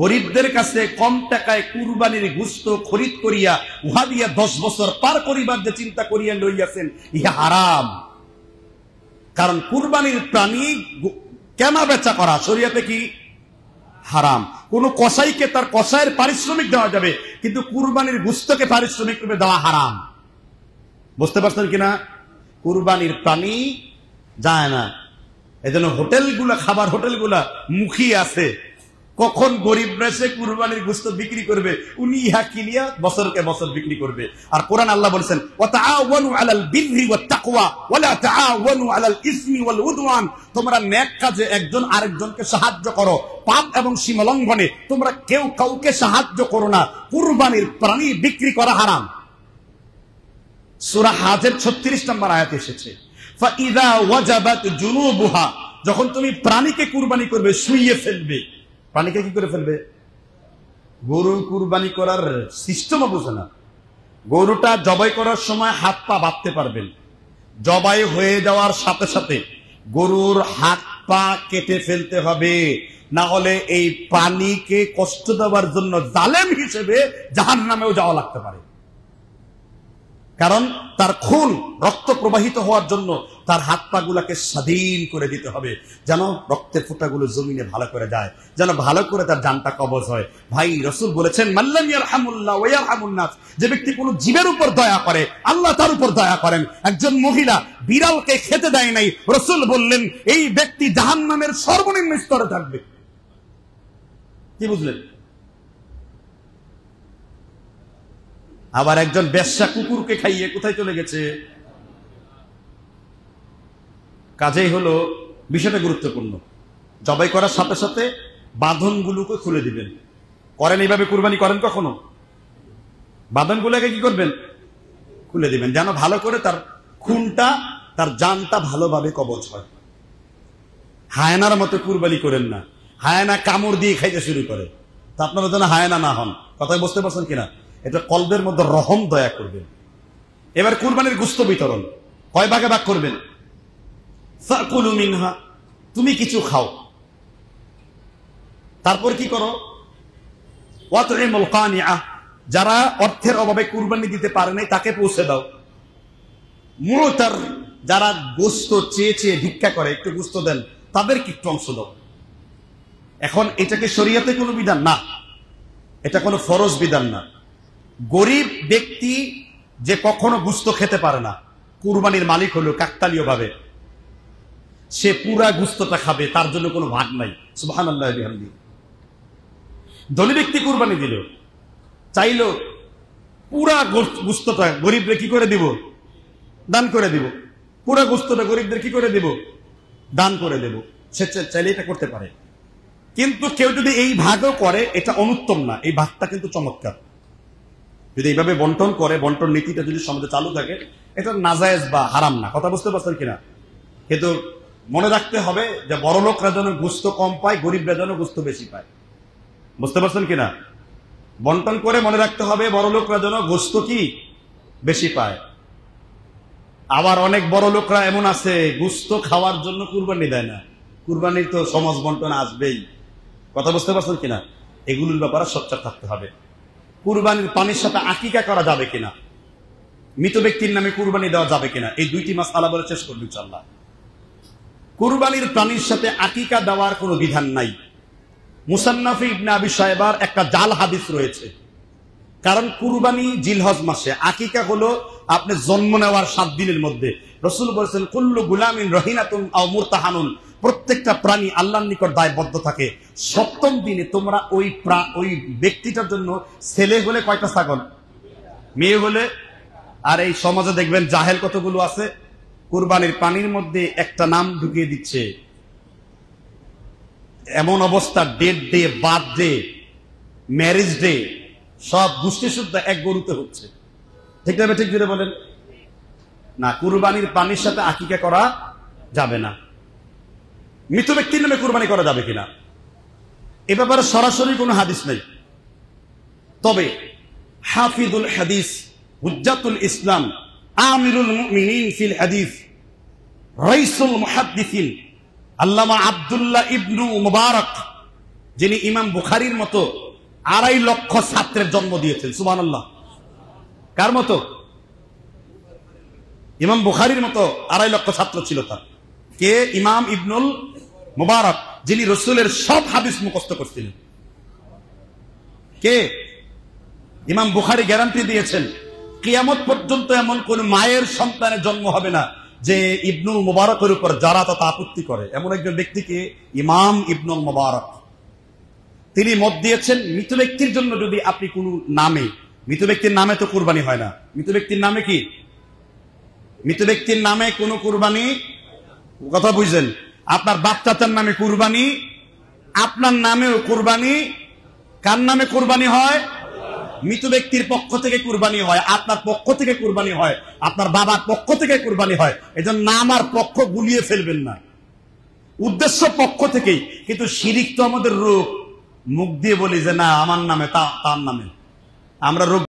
গরিবদের কাছে কম টাকায় কুরবানির গুস্ত খরিদ করিয়া উহা দিয়া দশ বছর পার করিবার যে চিন্তা করিয়া লইয়াছেন ইহা হারাম কারণ কুরবানির প্রাণী কেনা বেচা করা শরিয়াতে কি হারাম কোন কসাইকে তার কসাইয়ের পারিশ্রমিক দেওয়া যাবে কিন্তু কুরবানির গুস্তকে পারিশ্রমিক রূপে দেওয়া হারাম বুঝতে পারছেন কিনা কুরবানির প্রাণী যায় না এজন্য হোটেলগুলা খাবার হোটেলগুলা মুখী আছে কখন গরিব রয়েছে কুরবানির গুস্ত বিক্রি করবে উনি ইহা কিনিয়া বছরকে বছর বিক্রি করবে আর কোরআন আল্লাহ বলছেন তোমরা ন্যাক কাজে একজন আরেকজনকে সাহায্য করো পাপ এবং সীমালঙ্ঘনে তোমরা কেউ কাউকে সাহায্য করো না কুরবানির প্রাণী বিক্রি করা হারাম সুরা হাজের ছত্রিশ নম্বর আয়াত এসেছে যখন তুমি প্রাণীকে কুরবানি করবে শুইয়ে ফেলবে প্রাণীকে কি করে ফেলবে গরু কুরবানি করার সিস্টেমও বোঝে না গরুটা জবাই করার সময় হাত পা বাঁধতে পারবেন জবাই হয়ে যাওয়ার সাথে সাথে গরুর হাত পা কেটে ফেলতে হবে না হলে এই প্রাণীকে কষ্ট দেওয়ার জন্য জালেম হিসেবে জাহান নামেও যাওয়া লাগতে পারে কারণ তার খুন রক্ত প্রবাহিত হওয়ার জন্য তার হাত পা গুলাকে স্বাধীন করে দিতে হবে যেন রক্তের ফোঁটাগুলো জমিনে ভালো করে যায় যেন ভালো করে তার জানটা কবজ হয় ভাই রসুল বলেছেন মাল্লামিয়ার যে ব্যক্তি কোনো জীবের উপর দয়া করে আল্লাহ তার উপর দয়া করেন একজন মহিলা বিড়ালকে খেতে দেয় নাই রসুল বললেন এই ব্যক্তি জাহান নামের সর্বনিম্ন স্তরে থাকবে কি বুঝলেন আবার একজন ব্যবসা কুকুরকে খাইয়ে কোথায় চলে গেছে কাজেই হলো বিষয়টা গুরুত্বপূর্ণ জবাই করার সাথে সাথে বাঁধনগুলোকে খুলে দিবেন করেন এইভাবে কুরবানি করেন কখনো বাঁধনগুলোকে কি করবেন খুলে দিবেন যেন ভালো করে তার খুনটা তার জানটা ভালোভাবে কবচ হয় হায়নার মতো কুরবানি করেন না হায়না কামড় দিয়ে খাইতে শুরু করে তা আপনারা যেন হায়না না হন কথায় বুঝতে পারছেন কিনা এটা কলবের মধ্যে রহম দয়া করবেন এবার কুরবানির গুস্ত বিতরণ কয় ভাগে ভাগ করবেন মিনহা তুমি কিছু খাও তারপর কি করো যারা অর্থের অভাবে কুরবানি দিতে পারে নাই তাকে পৌঁছে দাও মূলত যারা গোস্ত চেয়ে চেয়ে ভিক্ষা করে একটু গুস্ত দেন তাদেরকে একটু অংশ দাও এখন এটাকে শরিয়াতে কোনো বিধান না এটা কোনো ফরজ বিধান না গরিব ব্যক্তি যে কখনো গুস্ত খেতে পারে না কুরবানির মালিক হলো কাকতালীয় ভাবে সে পুরা গুস্তটা খাবে তার জন্য কোনো ভাগ নাই সুবাহান আল্লাহ ধনী ব্যক্তি কুরবানি দিল চাইল পুরা গুস্তটা গরিবরে কি করে দিব দান করে দিব পুরা গুস্তটা গরিবদের কি করে দিব দান করে দেব সে চাইলে এটা করতে পারে কিন্তু কেউ যদি এই ভাগও করে এটা অনুত্তম না এই ভাগটা কিন্তু চমৎকার যদি এইভাবে বন্টন করে বন্টন নীতিটা যদি সমাজে চালু থাকে এটা নাজায়জ বা হারাম না কথা বুঝতে পারছেন কিনা কিন্তু মনে রাখতে হবে যে বড় লোকরা যেন গুস্ত কম পায় গরিবরা যেন গুস্ত বেশি পায় বুঝতে পারছেন কিনা বন্টন করে মনে রাখতে হবে বড় লোকরা যেন গুস্ত কি বেশি পায় আবার অনেক বড় লোকরা এমন আছে গুস্ত খাওয়ার জন্য কুরবানি দেয় না কুরবানির তো সমাজ বন্টন আসবেই কথা বুঝতে পারছেন কিনা এগুলোর ব্যাপারে সচ্চার থাকতে হবে কুরবানির পানির সাথে আকিকা করা যাবে কিনা মৃত ব্যক্তির নামে কুরবানি দেওয়া যাবে কিনা এই দুইটি মাস আলা বলে শেষ করবি চাল্লা কুরবানির প্রাণীর সাথে আকিকা দেওয়ার কোনো বিধান নাই মুসান্নাফি ইবনে আবি সাহেবার একটা জাল হাদিস রয়েছে কারণ কুরবানি জিলহজ মাসে আকিকা হলো আপনি জন্ম নেওয়ার সাত দিনের মধ্যে রসুল বলেছেন কুল্লু গুলামিন রহিনাতুন আও মুরতাহানুন প্রত্যেকটা প্রাণী আল্লাহর নিকট দায়বদ্ধ থাকে সপ্তম দিনে তোমরা ওই ওই ব্যক্তিটার জন্য ছেলে হলে কয়টা ছাগল মেয়ে হলে আর এই সমাজে দেখবেন জাহেল কতগুলো আছে কুরবানির পানির মধ্যে একটা নাম ঢুকিয়ে দিচ্ছে এমন অবস্থা date day birthday marriage day সব গোষ্ঠী শুদ্ধ এক গরুতে হচ্ছে ঠিক না ঠিক বলেন না কুরবানির পানির সাথে আকিকা করা যাবে না মৃত ব্যক্তির নামে কোরবানি করা যাবে কিনা এ ব্যাপারে সরাসরি কোনো হাদিস নেই তবে হাফিদুল হাদিস হুজাতুল ইসলাম আমিরুল ফিল হাদিস রইসুল মুহাদ্দিসিন আল্লামা আবদুল্লাহ ইবনু মুবারক যিনি ইমাম বুখারির মতো আড়াই লক্ষ ছাত্রের জন্ম দিয়েছেন সুবান কার মতো ইমাম বুখারির মতো আড়াই লক্ষ ছাত্র ছিল তার কে ইমাম ইবনুল মোবারক যিনি রসুলের সব হাদিস মুখস্ত করছিলেন কে ইমাম বুখারি গ্যারান্টি দিয়েছেন কিয়ামত পর্যন্ত এমন কোন মায়ের সন্তানের জন্ম হবে না যে ইবনুল মুবারকের উপর যারা তত আপত্তি করে এমন একজন ব্যক্তিকে ইমাম ইবনুল মুবারক তিনি মত দিয়েছেন মৃত ব্যক্তির জন্য যদি আপনি কোন নামে মৃত ব্যক্তির নামে তো কুরবানি হয় না মৃত ব্যক্তির নামে কি মৃত ব্যক্তির নামে কোনো কুরবানি কথা বুঝলেন আপনার বাচ্চাচার নামে কুরবানি আপনার নামেও কুরবানি কার নামে কুরবানি হয় মৃত ব্যক্তির পক্ষ থেকে কুরবানি হয় আপনার পক্ষ থেকে কুরবানি হয় আপনার বাবার পক্ষ থেকে কুরবানি হয় এজন্য নাম আর পক্ষ গুলিয়ে ফেলবেন না উদ্দেশ্য পক্ষ থেকেই কিন্তু শিরিক তো আমাদের রোগ মুখ দিয়ে বলি যে না আমার নামে তা তার নামে আমরা রোগ